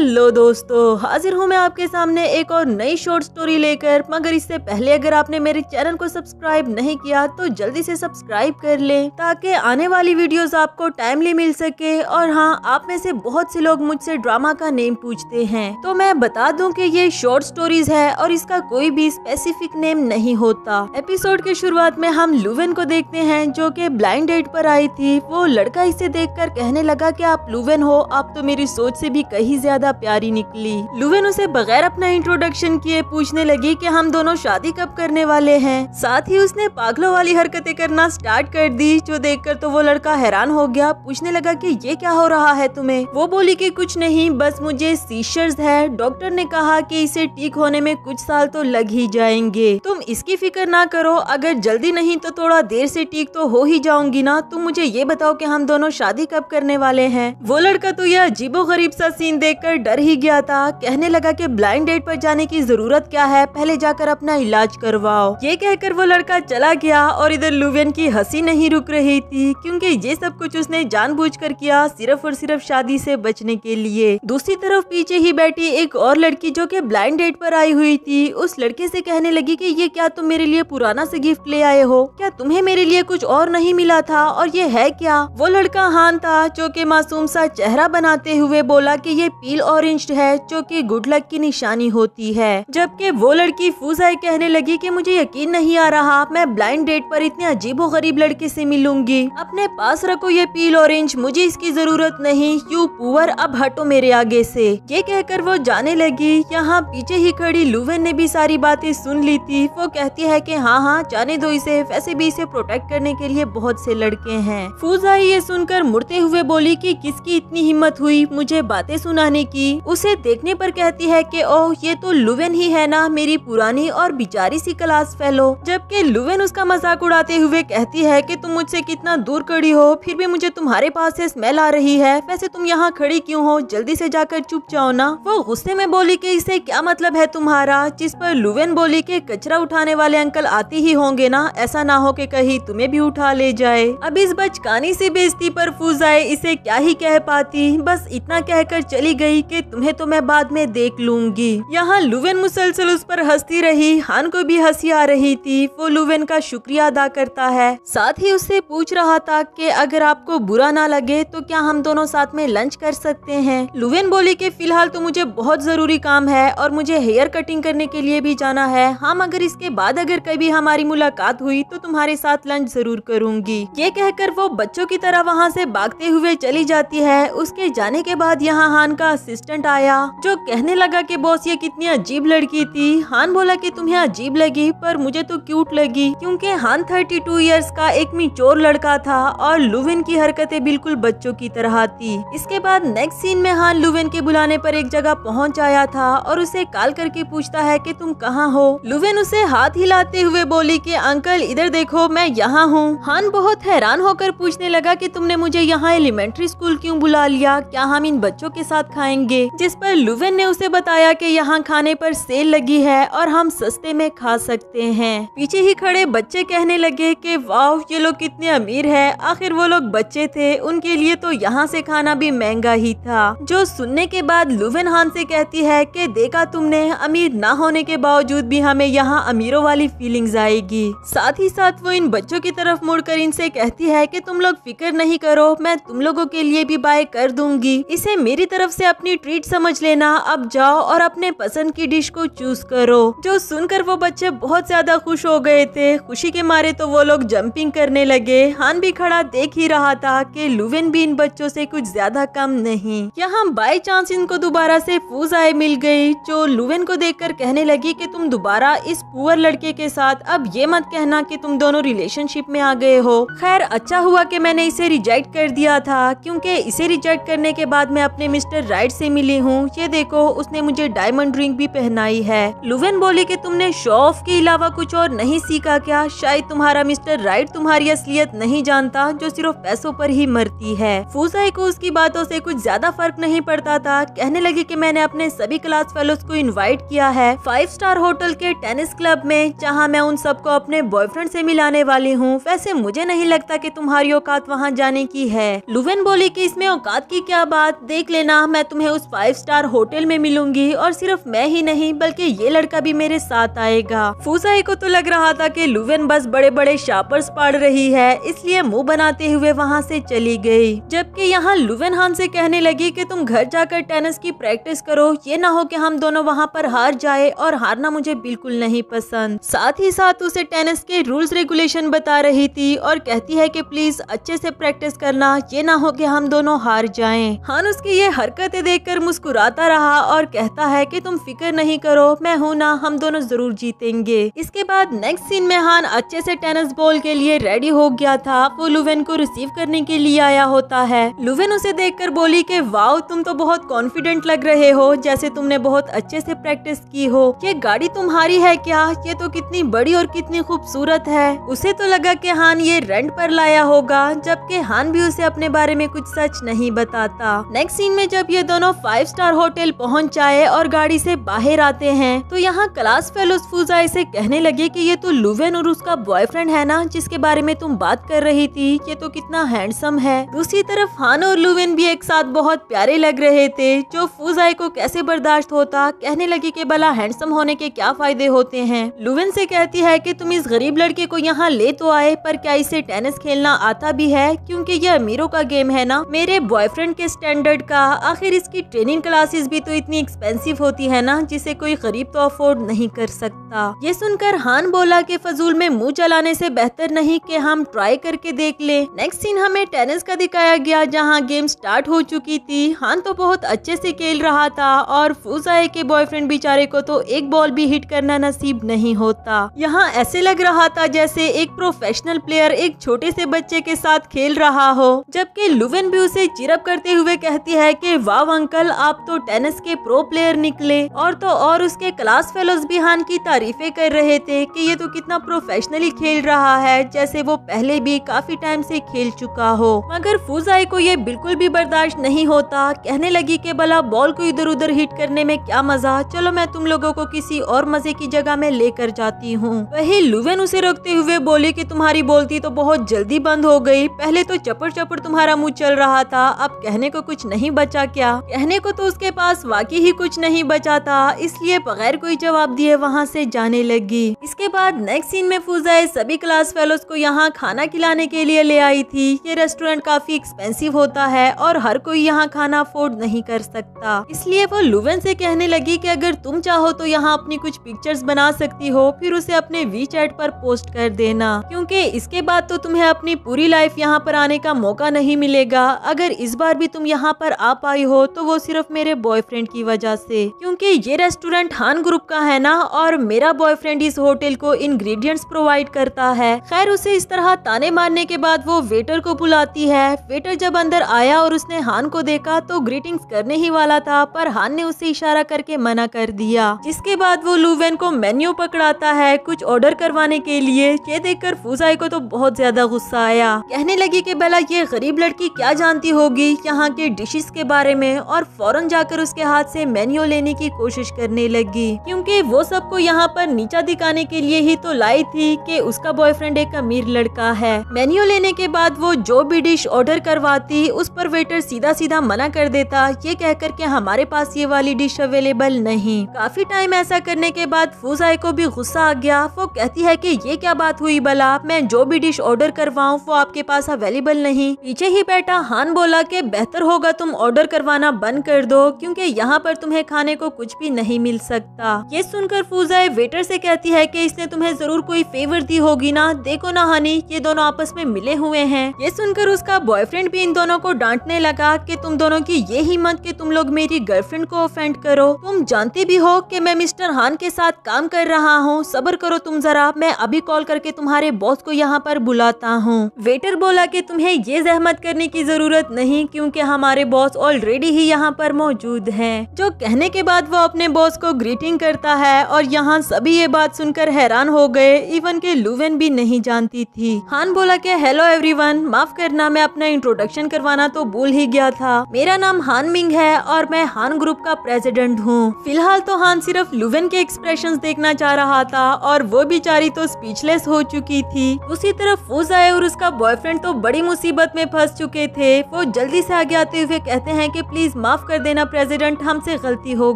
Hello दोस्तों हाजिर हूँ मैं आपके सामने एक और नई शॉर्ट स्टोरी लेकर मगर इससे पहले अगर आपने मेरे चैनल को सब्सक्राइब नहीं किया तो जल्दी से सब्सक्राइब कर लें ताकि आने वाली वीडियोस आपको टाइमली मिल सके और हाँ आप में से बहुत से लोग मुझसे ड्रामा का नेम पूछते हैं तो मैं बता दूं कि ये शॉर्ट स्टोरीज है और इसका कोई भी स्पेसिफिक नेम नहीं होता एपिसोड के शुरुआत में हम लुवेन को देखते हैं जो की ब्लाइंड डेट पर आई थी वो लड़का इसे देख कहने लगा की आप लुवेन हो आप तो मेरी सोच से भी कहीं ज्यादा ज्यादा प्यारी निकली लुवेन उसे बगैर अपना इंट्रोडक्शन किए पूछने लगी कि हम दोनों शादी कब करने वाले हैं साथ ही उसने पागलों वाली हरकतें करना स्टार्ट कर दी जो देखकर तो वो लड़का हैरान हो गया पूछने लगा कि ये क्या हो रहा है तुम्हें वो बोली कि कुछ नहीं बस मुझे सीशर्स है डॉक्टर ने कहा कि इसे ठीक होने में कुछ साल तो लग ही जाएंगे तुम इसकी फिक्र ना करो अगर जल्दी नहीं तो थोड़ा देर से ठीक तो हो ही जाऊंगी ना तुम मुझे ये बताओ कि हम दोनों शादी कब करने वाले हैं वो लड़का तो यह अजीबो गरीब सा सीन देखकर डर ही गया था कहने लगा कि ब्लाइंड डेट पर जाने की जरूरत क्या है पहले जाकर अपना इलाज करवाओ ये कहकर वो लड़का चला गया और इधर लुवियन की हंसी नहीं रुक रही थी क्योंकि ये सब कुछ उसने जानबूझकर किया सिर्फ और सिर्फ शादी से बचने के लिए दूसरी तरफ पीछे ही बैठी एक और लड़की जो की ब्लाइंड डेट पर आई हुई थी उस लड़के से कहने लगी की ये क्या तुम मेरे लिए पुराना से गिफ्ट ले आए हो क्या तुम्हे मेरे लिए कुछ और नहीं मिला था और ये है क्या वो लड़का हान था जो के मासूम सा चेहरा बनाते हुए बोला कि ये पील ऑरेंज है जो कि गुड लक की निशानी होती है जबकि वो लड़की फूजाई कहने लगी कि मुझे यकीन नहीं आ रहा मैं ब्लाइंड डेट पर इतने अजीबो गरीब लड़के से मिलूंगी अपने पास रखो ये पील ऑरेंज मुझे इसकी जरूरत नहीं यू पुअर अब हटो मेरे आगे से ये कहकर वो जाने लगी यहाँ पीछे ही खड़ी लुवेन ने भी सारी बातें सुन ली थी वो कहती है की हाँ हाँ जाने दो इसे वैसे भी इसे प्रोटेक्ट करने के लिए बहुत से लड़के हैं फूजाई ये सुनकर मुड़ते हुए बोली की किसकी इतनी हिम्मत हुई मुझे बातें सुनाने की की उसे देखने पर कहती है कि ओह ये तो लुवेन ही है ना मेरी पुरानी और बिचारी सी क्लास फेलो जबकि लुवेन उसका मजाक उड़ाते हुए कहती है कि तुम मुझसे कितना दूर खड़ी हो फिर भी मुझे तुम्हारे पास से स्मेल आ रही है वैसे तुम यहाँ खड़ी क्यों हो जल्दी से जाकर चुप जाओ ना वो गुस्से में बोली की इसे क्या मतलब है तुम्हारा जिस पर लुवेन बोली के कचरा उठाने वाले अंकल आते ही होंगे ना ऐसा ना हो के कहीं तुम्हें भी उठा ले जाए अब इस बचकानी से बेजती पर फूज आए इसे क्या ही कह पाती बस इतना कहकर चली गई कि तुम्हें तो मैं बाद में देख लूंगी यहाँ लुवेन मुसलसल उस पर हंसती रही हान को भी हंसी आ रही थी वो लुवेन का शुक्रिया अदा करता है साथ ही उससे पूछ रहा था कि अगर आपको बुरा ना लगे तो क्या हम दोनों साथ में लंच कर सकते हैं लुवेन बोली कि फिलहाल तो मुझे बहुत जरूरी काम है और मुझे हेयर कटिंग करने के लिए भी जाना है हम हाँ, अगर इसके बाद अगर कभी हमारी मुलाकात हुई तो तुम्हारे साथ लंच जरूर करूंगी ये कहकर वो बच्चों की तरह वहाँ से भागते हुए चली जाती है उसके जाने के बाद यहाँ हान का असिस्टेंट आया जो कहने लगा कि बॉस ये कितनी अजीब लड़की थी हान बोला कि तुम्हें अजीब लगी पर मुझे तो क्यूट लगी क्योंकि हान 32 टू का एक मिचोर लड़का था और लुविन की हरकतें बिल्कुल बच्चों की तरह थी इसके बाद नेक्स्ट सीन में हान लुविन के बुलाने पर एक जगह पहुँच आया था और उसे कॉल करके पूछता है की तुम कहाँ हो लुविन उसे हाथ हिलाते हुए बोली की अंकल इधर देखो मैं यहाँ हूँ हान बहुत हैरान होकर पूछने लगा की तुमने मुझे यहाँ एलिमेंट्री स्कूल क्यूँ बुला लिया क्या हम इन बच्चों के साथ खाएंगे आएंगे जिस पर लुवेन ने उसे बताया कि यहाँ खाने पर सेल लगी है और हम सस्ते में खा सकते हैं पीछे ही खड़े बच्चे कहने लगे कि वाह ये लोग कितने अमीर हैं आखिर वो लोग बच्चे थे उनके लिए तो यहाँ से खाना भी महंगा ही था जो सुनने के बाद लुवेन हान से कहती है कि देखा तुमने अमीर ना होने के बावजूद भी हमें यहाँ अमीरों वाली फीलिंग आएगी साथ ही साथ वो इन बच्चों की तरफ मुड़कर इनसे कहती है की तुम लोग फिक्र नहीं करो मैं तुम लोगों के लिए भी बाय कर दूंगी इसे मेरी तरफ से अपनी अपनी ट्रीट समझ लेना अब जाओ और अपने पसंद की डिश को चूज करो जो सुनकर वो बच्चे बहुत ज्यादा खुश हो गए थे खुशी के मारे तो वो लोग जंपिंग करने लगे हान भी खड़ा देख ही रहा था कि लुवेन भी इन बच्चों से कुछ ज्यादा कम नहीं यहाँ बाई चांस इनको दोबारा से आए मिल गई जो लुवेन को कर कहने लगी की तुम दोबारा इस पुअर लड़के के साथ अब ये मत कहना की तुम दोनों रिलेशनशिप में आ गए हो खैर अच्छा हुआ की मैंने इसे रिजेक्ट कर दिया था क्यूँकी इसे रिजेक्ट करने के बाद मैं अपने मिस्टर राइट से मिली हूँ ये देखो उसने मुझे डायमंड रिंग भी पहनाई है लुवेन बोली कि तुमने शो ऑफ के अलावा कुछ और नहीं सीखा क्या शायद तुम्हारा मिस्टर राइट तुम्हारी असलियत नहीं जानता जो सिर्फ पैसों पर ही मरती है फूसाई को उसकी बातों से कुछ ज्यादा फर्क नहीं पड़ता था कहने लगी की मैंने अपने सभी क्लास फेलोज को इन्वाइट किया है फाइव स्टार होटल के टेनिस क्लब में जहाँ मैं उन सबको अपने बॉयफ्रेंड ऐसी मिलाने वाली हूँ वैसे मुझे नहीं लगता की तुम्हारी औकात वहाँ जाने की है लुवेन बोली की इसमें औकात की क्या बात देख लेना मैं तुम्हें मैं उस फाइव स्टार होटल में मिलूंगी और सिर्फ मैं ही नहीं बल्कि ये लड़का भी मेरे साथ आएगा फूसाई को तो लग रहा था कि लुवेन बस बड़े बड़े शापर्स पाड़ रही है इसलिए मुंह बनाते हुए वहाँ से चली गई जबकि यहाँ लुवेन हान से कहने लगी कि तुम घर जाकर टेनिस की प्रैक्टिस करो ये ना हो कि हम दोनों वहाँ पर हार जाए और हारना मुझे बिल्कुल नहीं पसंद साथ ही साथ उसे टेनिस के रूल्स रेगुलेशन बता रही थी और कहती है कि प्लीज अच्छे से प्रैक्टिस करना ये ना हो कि हम दोनों हार जाएं। हान उसकी ये हरकतें देख देखकर मुस्कुराता रहा और कहता है कि तुम फिक्र नहीं करो मैं हूँ ना हम दोनों जरूर जीतेंगे इसके बाद नेक्स्ट सीन में हान अच्छे से टेनिस बॉल के लिए रेडी हो गया था वो लुवेन को रिसीव करने के लिए आया होता है लुवेन उसे कर बोली के वाओ तुम तो बहुत कॉन्फिडेंट लग रहे हो जैसे तुमने बहुत अच्छे से प्रैक्टिस की हो ये गाड़ी तुम्हारी है क्या ये तो कितनी बड़ी और कितनी खूबसूरत है उसे तो लगा कि हान ये रेंट पर लाया होगा जबकि हान भी उसे अपने बारे में कुछ सच नहीं बताता नेक्स्ट सीन में जब ये दोनों फाइव स्टार होटल पहुँच जाए और गाड़ी से बाहर आते हैं तो यहाँ क्लास फेलोज फूजा इसे कहने लगे कि ये तो लुवेन और उसका बॉयफ्रेंड है ना जिसके बारे में तुम बात कर रही थी ये तो कितना हैंडसम है दूसरी तरफ हान और लुवेन भी एक साथ बहुत प्यारे लग रहे थे जो फूजाई को कैसे बर्दाश्त होता कहने लगे की भला हैंडसम होने के क्या फायदे होते हैं लुवेन से कहती है की तुम इस गरीब लड़के को यहाँ ले तो आए पर क्या इसे टेनिस खेलना आता भी है क्यूँकी ये अमीरों का गेम है ना मेरे बॉयफ्रेंड के स्टैंडर्ड का आखिर इसकी की ट्रेनिंग क्लासेस भी तो इतनी एक्सपेंसिव होती है ना जिसे कोई गरीब तो अफोर्ड नहीं कर सकता ये सुनकर हान बोला कि फजूल में मुंह चलाने से बेहतर नहीं कि हम ट्राई करके देख ले नेक्स्ट सीन हमें टेनिस का दिखाया गया जहाँ गेम स्टार्ट हो चुकी थी हान तो बहुत अच्छे से खेल रहा था और फूजाए के बॉयफ्रेंड बेचारे को तो एक बॉल भी हिट करना नसीब नहीं होता यहाँ ऐसे लग रहा था जैसे एक प्रोफेशनल प्लेयर एक छोटे से बच्चे के साथ खेल रहा हो जबकि लुवेन भी उसे चिरप करते हुए कहती है कि वाह अंकल आप तो टेनिस के प्रो प्लेयर निकले और तो और उसके क्लास फेलोज भी हान की तारीफे कर रहे थे कि ये तो कितना प्रोफेशनली खेल रहा है जैसे वो पहले भी काफी टाइम से खेल चुका हो मगर फूजाई को ये बिल्कुल भी बर्दाश्त नहीं होता कहने लगी की भला बॉल को इधर उधर हिट करने में क्या मजा चलो मैं तुम लोगो को किसी और मजे की जगह में लेकर जाती हूँ वही लुवेन उसे रोकते हुए बोले की तुम्हारी बोलती तो बहुत जल्दी बंद हो गई पहले तो चपड़ चपड़ तुम्हारा मुँह चल रहा था अब कहने को कुछ नहीं बचा क्या कहने को तो उसके पास वाकई ही कुछ नहीं बचा था इसलिए बगैर कोई जवाब दिए वहाँ से जाने लगी इसके बाद नेक्स्ट सीन में फूजाए सभी क्लास फेलोज को यहाँ खाना खिलाने के लिए ले आई थी ये रेस्टोरेंट काफी एक्सपेंसिव होता है और हर कोई यहाँ खाना अफोर्ड नहीं कर सकता इसलिए वो लुवन से कहने लगी कि अगर तुम चाहो तो यहाँ अपनी कुछ पिक्चर्स बना सकती हो फिर उसे अपने वी चैट पर पोस्ट कर देना क्योंकि इसके बाद तो तुम्हें अपनी पूरी लाइफ यहाँ पर आने का मौका नहीं मिलेगा अगर इस बार भी तुम यहाँ पर आ पाई हो तो तो वो सिर्फ मेरे बॉयफ्रेंड की वजह से क्योंकि ये रेस्टोरेंट हान ग्रुप का है ना और मेरा बॉयफ्रेंड इस होटल को इंग्रेडिएंट्स प्रोवाइड करता है खैर उसे इस तरह ताने मारने के बाद वो वेटर को बुलाती है वेटर जब अंदर आया और उसने हान को देखा तो ग्रीटिंग्स करने ही वाला था पर हान ने उसे इशारा करके मना कर दिया जिसके बाद वो लुवेन को मेन्यू पकड़ाता है कुछ ऑर्डर करवाने के लिए ये देखकर फूजाई को तो बहुत ज्यादा गुस्सा आया कहने लगी की बेला ये गरीब लड़की क्या जानती होगी यहाँ के डिशेस के बारे में और फौरन जाकर उसके हाथ से मेन्यू लेने की कोशिश करने लगी क्योंकि वो सबको यहाँ पर नीचा दिखाने के लिए ही तो लाई थी कि उसका बॉयफ्रेंड एक अमीर लड़का है मेन्यू लेने के बाद वो जो भी डिश ऑर्डर करवाती उस पर वेटर सीधा सीधा मना कर देता ये कहकर के हमारे पास ये वाली डिश अवेलेबल नहीं काफी टाइम ऐसा करने के बाद फूजाई को भी गुस्सा आ गया वो कहती है की ये क्या बात हुई बला मैं जो भी डिश ऑर्डर करवाऊँ वो आपके पास अवेलेबल नहीं पीछे ही बैठा हान बोला की बेहतर होगा तुम ऑर्डर करवाना बंद कर दो क्योंकि यहाँ पर तुम्हें खाने को कुछ भी नहीं मिल सकता ये सुनकर फूजा वेटर से कहती है कि इसने तुम्हें जरूर कोई फेवर दी होगी ना देखो ना हनी ये दोनों आपस में मिले हुए हैं ये सुनकर उसका बॉयफ्रेंड भी इन दोनों को डांटने लगा कि तुम दोनों की ये मत कि तुम लोग मेरी गर्लफ्रेंड को ऑफेंड करो तुम जानते भी हो कि मैं मिस्टर हान के साथ काम कर रहा हूँ सबर करो तुम जरा मैं अभी कॉल करके तुम्हारे बॉस को यहाँ पर बुलाता हूँ वेटर बोला की तुम्हें ये जहमत करने की जरूरत नहीं क्यूँकी हमारे बॉस ऑलरेडी ही यहाँ पर मौजूद हैं जो कहने के बाद वो अपने बॉस को ग्रीटिंग करता है और यहाँ सभी ये बात सुनकर हैरान हो गए इवन के लुवेन भी नहीं जानती थी हान बोला के हेलो एवरी माफ करना मैं अपना इंट्रोडक्शन करवाना तो भूल ही गया था मेरा नाम हान मिंग है और मैं हान ग्रुप का प्रेसिडेंट हूँ फिलहाल तो हान सिर्फ लुवेन के एक्सप्रेशन देखना चाह रहा था और वो बेचारी तो स्पीचलेस हो चुकी थी उसी तरफ आए और उसका बॉयफ्रेंड तो बड़ी मुसीबत में फंस चुके थे वो जल्दी से आगे आते हुए कहते हैं की प्लीज माफ कर देना प्रेसिडेंट हमसे गलती हो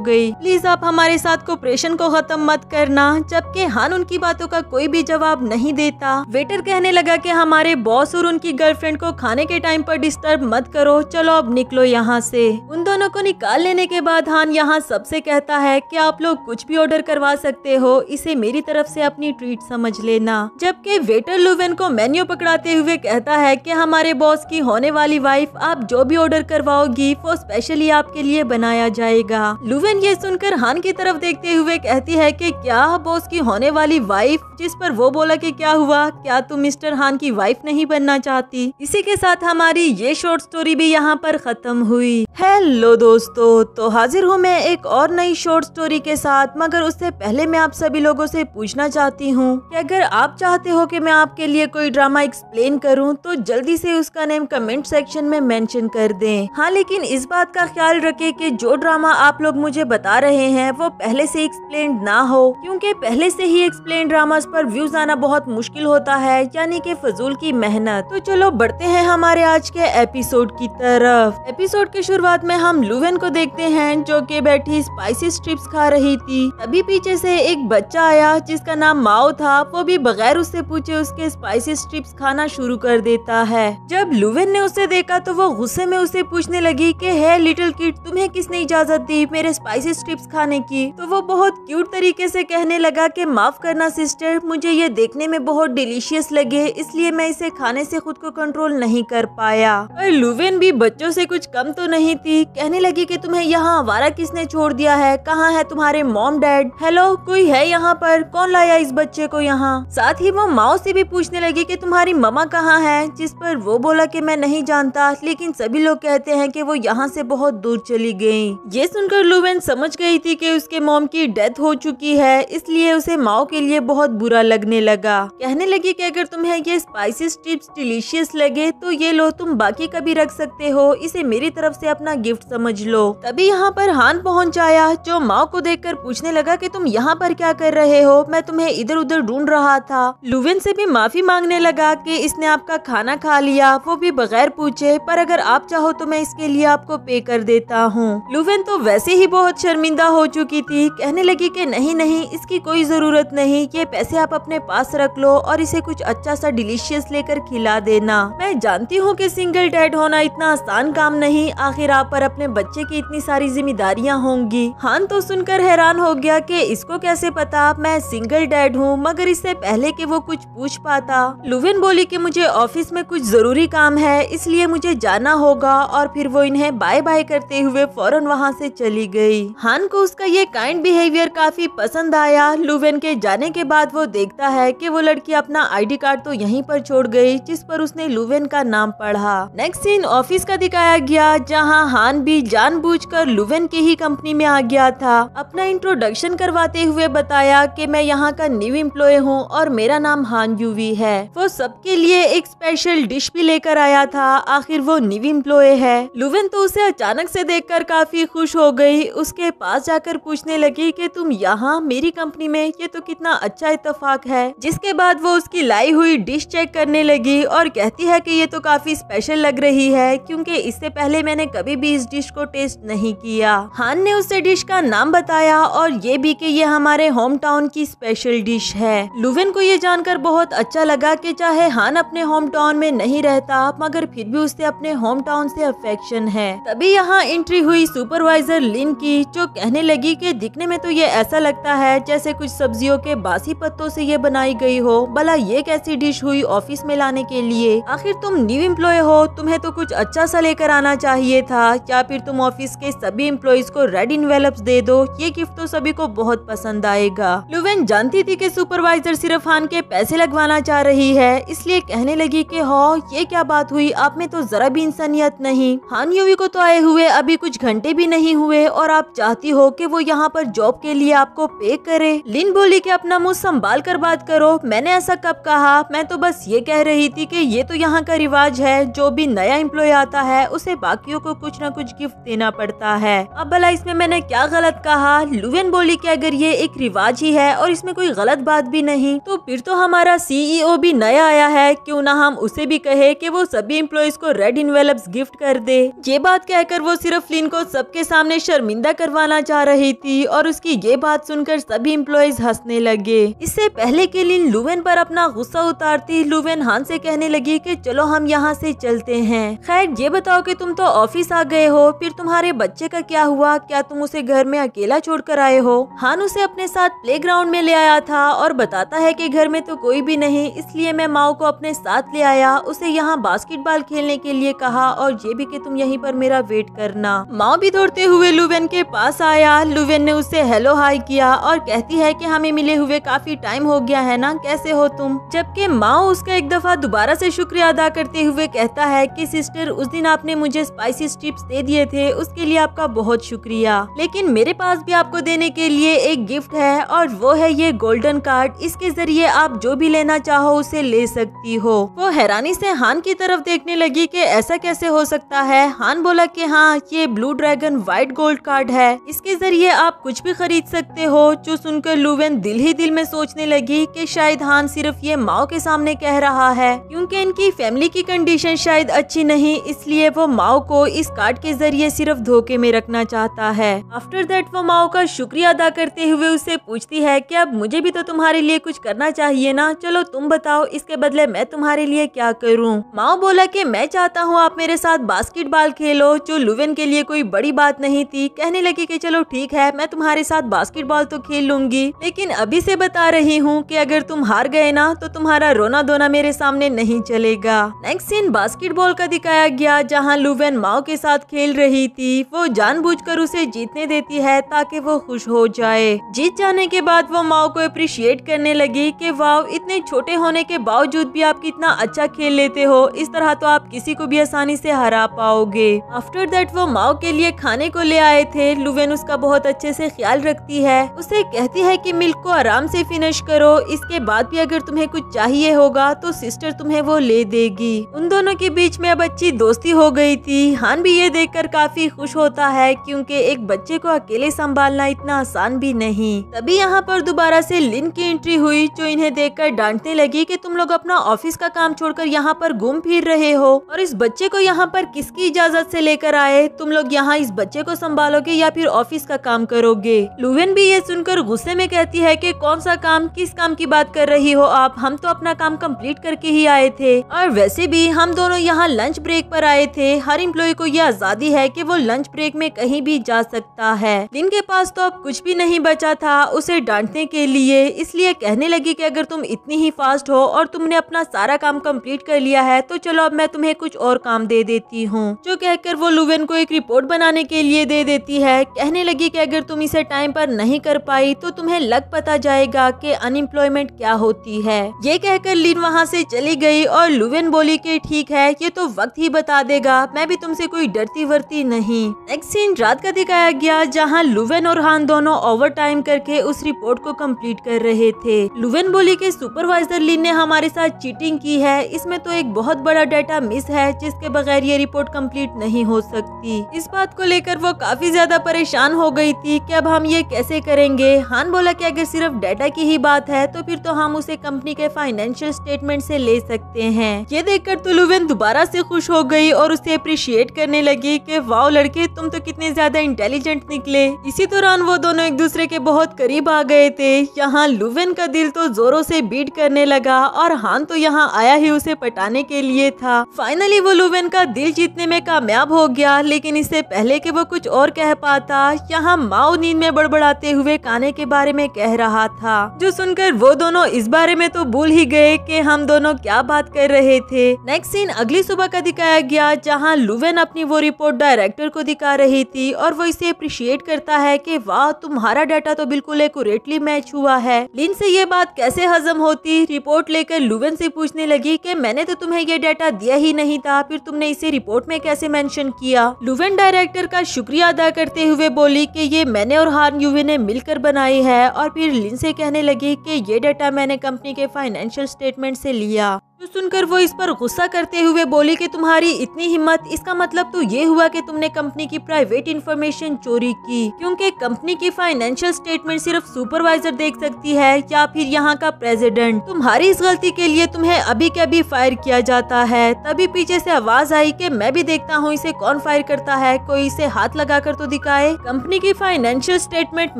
गई प्लीज आप हमारे साथ कोपरेशन को खत्म मत करना जबकि हान उनकी बातों का कोई भी जवाब नहीं देता वेटर कहने लगा कि हमारे बॉस और उनकी गर्लफ्रेंड को खाने के टाइम पर डिस्टर्ब मत करो चलो अब निकलो यहाँ से उन दोनों को निकाल लेने के बाद हान यहाँ सबसे कहता है की आप लोग कुछ भी ऑर्डर करवा सकते हो इसे मेरी तरफ ऐसी अपनी ट्रीट समझ लेना जबकि वेटर लुवेन को मेन्यू पकड़ाते हुए कहता है की हमारे बॉस की होने वाली वाइफ आप जो भी ऑर्डर करवाओगी वो स्पेशल स्पेशली आपके लिए बनाया जाएगा लुवेन ये सुनकर हान की तरफ देखते हुए कहती है कि क्या बॉस की होने वाली वाइफ जिस पर वो बोला कि क्या हुआ क्या तुम मिस्टर हान की वाइफ नहीं बनना चाहती इसी के साथ हमारी ये शॉर्ट स्टोरी भी यहाँ पर खत्म हुई हेलो दोस्तों तो हाजिर हूँ मैं एक और नई शॉर्ट स्टोरी के साथ मगर उससे पहले मैं आप सभी लोगों से पूछना चाहती हूँ कि अगर आप चाहते हो कि मैं आपके लिए कोई ड्रामा एक्सप्लेन करूँ तो जल्दी से उसका नेम कमेंट सेक्शन में मेंशन कर दें हाँ लेकिन इस बात का अपना ख्याल रखें कि जो ड्रामा आप लोग मुझे बता रहे हैं वो पहले से एक्सप्लेन ना हो क्योंकि पहले से ही एक्सप्लेन ड्रामास पर व्यूज आना बहुत मुश्किल होता है यानी कि फजूल की मेहनत तो चलो बढ़ते हैं हमारे आज के एपिसोड की तरफ एपिसोड की शुरुआत में हम लुवेन को देखते हैं जो की बैठी स्पाइसी स्ट्रिप्स खा रही थी तभी पीछे ऐसी एक बच्चा आया जिसका नाम माओ था वो भी बगैर उससे पूछे उसके स्पाइसी स्ट्रिप्स खाना शुरू कर देता है जब लुवेन ने उसे देखा तो वो गुस्से में उसे पूछने लगी की है लिटिल किट तुम्हें किसने इजाजत दी मेरे स्पाइसी स्ट्रिप्स खाने की तो वो बहुत क्यूट तरीके से कहने लगा कि माफ करना सिस्टर मुझे ये देखने में बहुत डिलीशियस लगे इसलिए मैं इसे खाने से खुद को कंट्रोल नहीं कर पाया और लुवेन भी बच्चों से कुछ कम तो नहीं थी कहने लगी कि तुम्हें यहाँ आवारा किसने छोड़ दिया है कहाँ है तुम्हारे मॉम डैड हेलो कोई है यहाँ पर कौन लाया इस बच्चे को यहाँ साथ ही वो माओ से भी पूछने लगी की तुम्हारी ममा कहाँ है जिस पर वो बोला की मैं नहीं जानता लेकिन सभी लोग कहते हैं की वो यहाँ से बहुत दूर चली गयी ये सुनकर लुवेन समझ गई थी कि उसके मोम की डेथ हो चुकी है इसलिए उसे माओ के लिए बहुत बुरा लगने लगा कहने लगी कि अगर तुम्हें ये स्पाइसी स्ट्रिप्स डिलीशियस लगे तो ये लो तुम बाकी कभी रख सकते हो इसे मेरी तरफ से अपना गिफ्ट समझ लो तभी यहाँ पर हान पहुँच आया जो माओ को देखकर पूछने लगा कि तुम यहाँ पर क्या कर रहे हो मैं तुम्हें इधर उधर ढूंढ रहा था लुवेन से भी माफी मांगने लगा कि इसने आपका खाना खा लिया वो भी बगैर पूछे पर अगर आप चाहो तो मैं इसके लिए आपको पे कर देता हूँ लुवेन तो वैसे ही बहुत शर्मिंदा हो चुकी थी कहने लगी कि नहीं नहीं इसकी कोई जरूरत नहीं ये पैसे आप अपने पास रख लो और इसे कुछ अच्छा सा डिलीशियस लेकर खिला देना मैं जानती हूँ कि सिंगल डैड होना इतना आसान काम नहीं आखिर आप पर अपने बच्चे की इतनी सारी जिम्मेदारियाँ होंगी हान तो सुनकर हैरान हो गया कि इसको कैसे पता मैं सिंगल डैड हूँ मगर इससे पहले कि वो कुछ पूछ पाता लुवेन बोली कि मुझे ऑफिस में कुछ जरूरी काम है इसलिए मुझे जाना होगा और फिर वो इन्हें बाय बाय बाय करते हुए फौरन वहाँ से चली गई हान को उसका ये काइंड बिहेवियर काफी पसंद आया लुवेन के जाने के बाद वो देखता है कि वो लड़की अपना आईडी कार्ड तो यहीं पर छोड़ गई जिस पर उसने लुवेन का नाम पढ़ा नेक्स्ट सीन ऑफिस का दिखाया गया जहाँ हान भी जानबूझकर लुवेन के ही कंपनी में आ गया था अपना इंट्रोडक्शन करवाते हुए बताया की मैं यहाँ का न्यू एम्प्लॉय हूँ और मेरा नाम हान यूवी है वो सबके लिए एक स्पेशल डिश भी लेकर आया था आखिर वो न्यू एम्प्लॉय है लुवेन तो उसे अचानक से देखकर काफ़ी खुश हो गई उसके पास जाकर पूछने लगी कि तुम यहाँ मेरी कंपनी में ये तो कितना अच्छा इतफाक है जिसके बाद वो उसकी लाई हुई डिश चेक करने लगी और कहती है कि ये तो काफ़ी स्पेशल लग रही है क्योंकि इससे पहले मैंने कभी भी इस डिश को टेस्ट नहीं किया हान ने उसे डिश का नाम बताया और ये भी की ये हमारे होम टाउन की स्पेशल डिश है लुविन को ये जानकर बहुत अच्छा लगा की चाहे हान अपने होम टाउन में नहीं रहता मगर फिर भी उससे अपने होम टाउन से अफेक्शन है तभी यहाँ एंट्री हुई सुपरवाइजर लिन की जो कहने लगी कि दिखने में तो ये ऐसा लगता है जैसे कुछ सब्जियों के बासी पत्तों से ये बनाई गई हो भला ये कैसी डिश हुई ऑफिस में लाने के लिए आखिर तुम न्यू एम्प्लॉय हो तुम्हें तो कुछ अच्छा सा लेकर आना चाहिए था या फिर तुम ऑफिस के सभी एम्प्लॉयज को रेड इन्वेलप्स दे दो ये गिफ्ट तो सभी को बहुत पसंद आएगा लुवेन जानती थी की सुपरवाइजर सिर्फ हान के पैसे लगवाना चाह रही है इसलिए कहने लगी की हो हाँ, ये क्या बात हुई आप में तो जरा भी इंसानियत नहीं हान यूवी को तो आए हुए अभी कुछ घंटे भी नहीं हुए और आप चाहती हो कि वो यहाँ पर जॉब के लिए आपको पे करे लिन बोली कि अपना मुंह संभाल कर बात करो मैंने ऐसा कब कहा मैं तो बस ये कह रही थी कि ये तो यहाँ का रिवाज है जो भी नया एम्प्लॉय आता है उसे बाकियों को कुछ न कुछ गिफ्ट देना पड़ता है अब भला इसमें मैंने क्या गलत कहा लुवेन बोली की अगर ये एक रिवाज ही है और इसमें कोई गलत बात भी नहीं तो फिर तो हमारा सीईओ e भी नया आया है क्यों ना हम उसे भी कहे की वो सभी इम्प्लॉय को रेड इन्वेलप्स गिफ्ट कर दे ये बात कहकर आकर वो सिर्फ लिन को सबके सामने शर्मिंदा करवाना चाह रही थी और उसकी ये बात सुनकर सभी इम्प्लॉयज हंसने लगे इससे पहले के लिन लुवेन पर अपना गुस्सा उतारती लुवेन हान से कहने लगी कि चलो हम यहाँ से चलते हैं खैर ये बताओ कि तुम तो ऑफिस आ गए हो फिर तुम्हारे बच्चे का क्या हुआ क्या तुम उसे घर में अकेला छोड़ कर आए हो हान उसे अपने साथ प्ले में ले आया था और बताता है की घर में तो कोई भी नहीं इसलिए मैं माओ को अपने साथ ले आया उसे यहाँ बास्केटबॉल खेलने के लिए कहा और ये भी कि तुम यहीं पर मेरा वेट वेट करना माओ भी दौड़ते हुए लुवेन के पास आया लुवेन ने उसे हेलो हाई किया और कहती है कि हमें मिले हुए काफी टाइम हो गया है ना कैसे हो तुम जबकि माओ उसका एक दफा दोबारा से शुक्रिया अदा करते हुए कहता है कि सिस्टर उस दिन आपने मुझे स्पाइसी स्ट्रिप्स दे दिए थे उसके लिए आपका बहुत शुक्रिया लेकिन मेरे पास भी आपको देने के लिए एक गिफ्ट है और वो है ये गोल्डन कार्ड इसके जरिए आप जो भी लेना चाहो उसे ले सकती हो वो हैरानी से हान की तरफ देखने लगी की ऐसा कैसे हो सकता है हान बोला कि कि हाँ ये blue dragon white gold card है इसके जरिए आप कुछ भी खरीद सकते हो जो सुनकर लुवेन दिल ही दिल में सोचने लगी कि शायद हान सिर्फ ये माओ के सामने कह रहा है क्योंकि इनकी फैमिली की कंडीशन शायद अच्छी नहीं इसलिए वो माओ को इस कार्ड के जरिए सिर्फ धोखे में रखना चाहता है आफ्टर दैट वो माओ का शुक्रिया अदा करते हुए उससे पूछती है की अब मुझे भी तो तुम्हारे लिए कुछ करना चाहिए ना चलो तुम बताओ इसके बदले मैं तुम्हारे लिए क्या करूँ माओ बोला की मैं चाहता हूँ आप मेरे साथ बास्केटबॉल खेलो जो जो तो लुवेन के लिए कोई बड़ी बात नहीं थी कहने लगी कि चलो ठीक है मैं तुम्हारे साथ बास्केटबॉल तो खेल लूंगी लेकिन अभी से बता रही हूँ कि अगर तुम हार गए ना तो तुम्हारा रोना धोना मेरे सामने नहीं चलेगा नेक्स्ट सीन बास्केटबॉल का दिखाया गया जहाँ लुवेन माओ के साथ खेल रही थी वो जान उसे जीतने देती है ताकि वो खुश हो जाए जीत जाने के बाद वो माओ को अप्रिशिएट करने लगी की वाव इतने छोटे होने के बावजूद भी आप कितना अच्छा खेल लेते हो इस तरह तो आप किसी को भी आसानी से हरा पाओगे आफ्टर रिमेम्बर दैट वो माओ के लिए खाने को ले आए थे लुवेन उसका बहुत अच्छे से ख्याल रखती है उसे कहती है कि मिल्क को आराम से फिनिश करो इसके बाद भी अगर तुम्हें कुछ चाहिए होगा तो सिस्टर तुम्हें वो ले देगी उन दोनों के बीच में अब अच्छी दोस्ती हो गई थी हान भी ये कर काफी खुश होता है क्योंकि एक बच्चे को अकेले संभालना इतना आसान भी नहीं तभी यहाँ पर दोबारा से लिन की एंट्री हुई जो इन्हें देखकर डांटने लगी की तुम लोग अपना ऑफिस का काम छोड़कर यहाँ पर घूम फिर रहे हो और इस बच्चे को यहाँ पर किसकी इजाजत से लेकर कर आए तुम लोग यहाँ इस बच्चे को संभालोगे या फिर ऑफिस का काम करोगे लुवेन भी ये सुनकर गुस्से में कहती है कि कौन सा काम किस काम की बात कर रही हो आप हम तो अपना काम कंप्लीट करके ही आए थे और वैसे भी हम दोनों यहाँ लंच ब्रेक पर आए थे हर इम्प्लॉय को यह आजादी है की वो लंच ब्रेक में कहीं भी जा सकता है दिन के पास तो अब कुछ भी नहीं बचा था उसे डांटने के लिए इसलिए कहने लगी की अगर तुम इतनी ही फास्ट हो और तुमने अपना सारा काम कम्प्लीट कर लिया है तो चलो अब मैं तुम्हें कुछ और काम दे देती हूँ जो कहकर वो ध्रुवन को एक रिपोर्ट बनाने के लिए दे देती है कहने लगी कि अगर तुम इसे टाइम पर नहीं कर पाई तो तुम्हें लग पता जाएगा कि अनएम्प्लॉयमेंट क्या होती है ये कहकर लीन वहाँ से चली गई और लुवेन बोली कि ठीक है ये तो वक्त ही बता देगा मैं भी तुमसे कोई डरती वरती नहीं नेक्स्ट सीन रात का दिखाया गया जहाँ लुवेन और हान दोनों ओवर टाइम करके उस रिपोर्ट को कम्प्लीट कर रहे थे लुवेन बोली के सुपरवाइजर लीन ने हमारे साथ चीटिंग की है इसमें तो एक बहुत बड़ा डेटा मिस है जिसके बगैर ये रिपोर्ट कम्प्लीट नहीं हो सकती सकती इस बात को लेकर वो काफी ज्यादा परेशान हो गई थी कि अब हम ये कैसे करेंगे हान बोला कि अगर सिर्फ डेटा की ही बात है तो फिर तो हम उसे कंपनी के फाइनेंशियल स्टेटमेंट से ले सकते हैं ये देखकर तुलुवेन तो दोबारा से खुश हो गई और उसे अप्रिशिएट करने लगी कि वाओ लड़के तुम तो कितने ज्यादा इंटेलिजेंट निकले इसी दौरान वो दोनों एक दूसरे के बहुत करीब आ गए थे यहाँ लुवेन का दिल तो जोरों से बीट करने लगा और हान तो यहाँ आया ही उसे पटाने के लिए था फाइनली वो लुवेन का दिल जीतने में कामयाब हो गया दिया लेकिन इससे पहले कि वो कुछ और कह पाता यहाँ माओ नींद में बड़बड़ाते हुए काने के बारे में कह रहा था जो सुनकर वो दोनों इस बारे में तो भूल ही गए कि हम दोनों क्या बात कर रहे थे नेक्स्ट सीन अगली सुबह का दिखाया गया जहाँ लुवेन अपनी वो रिपोर्ट डायरेक्टर को दिखा रही थी और वो इसे अप्रिशिएट करता है की वाह तुम्हारा डाटा तो बिल्कुल एक मैच हुआ है लिन से ये बात कैसे हजम होती रिपोर्ट लेकर लुवेन से पूछने लगी की मैंने तो तुम्हें ये डाटा दिया ही नहीं था फिर तुमने इसे रिपोर्ट में कैसे मेंशन किया किया लुवेन डायरेक्टर का शुक्रिया अदा करते हुए बोली कि ये मैंने और हार्न यूवे ने मिलकर बनाई है और फिर लिन से कहने लगी कि ये डाटा मैंने कंपनी के फाइनेंशियल स्टेटमेंट से लिया जो तो सुनकर वो इस पर गुस्सा करते हुए बोली कि तुम्हारी इतनी हिम्मत इसका मतलब तो ये हुआ कि तुमने कंपनी की प्राइवेट इंफॉर्मेशन चोरी की क्योंकि कंपनी की फाइनेंशियल स्टेटमेंट सिर्फ सुपरवाइजर देख सकती है या फिर यहाँ का प्रेसिडेंट तुम्हारी इस गलती के लिए तुम्हें अभी के अभी फायर किया जाता है तभी पीछे ऐसी आवाज आई की मैं भी देखता हूँ इसे कौन फायर करता है कोई इसे हाथ लगा कर तो दिखाए कंपनी की फाइनेंशियल स्टेटमेंट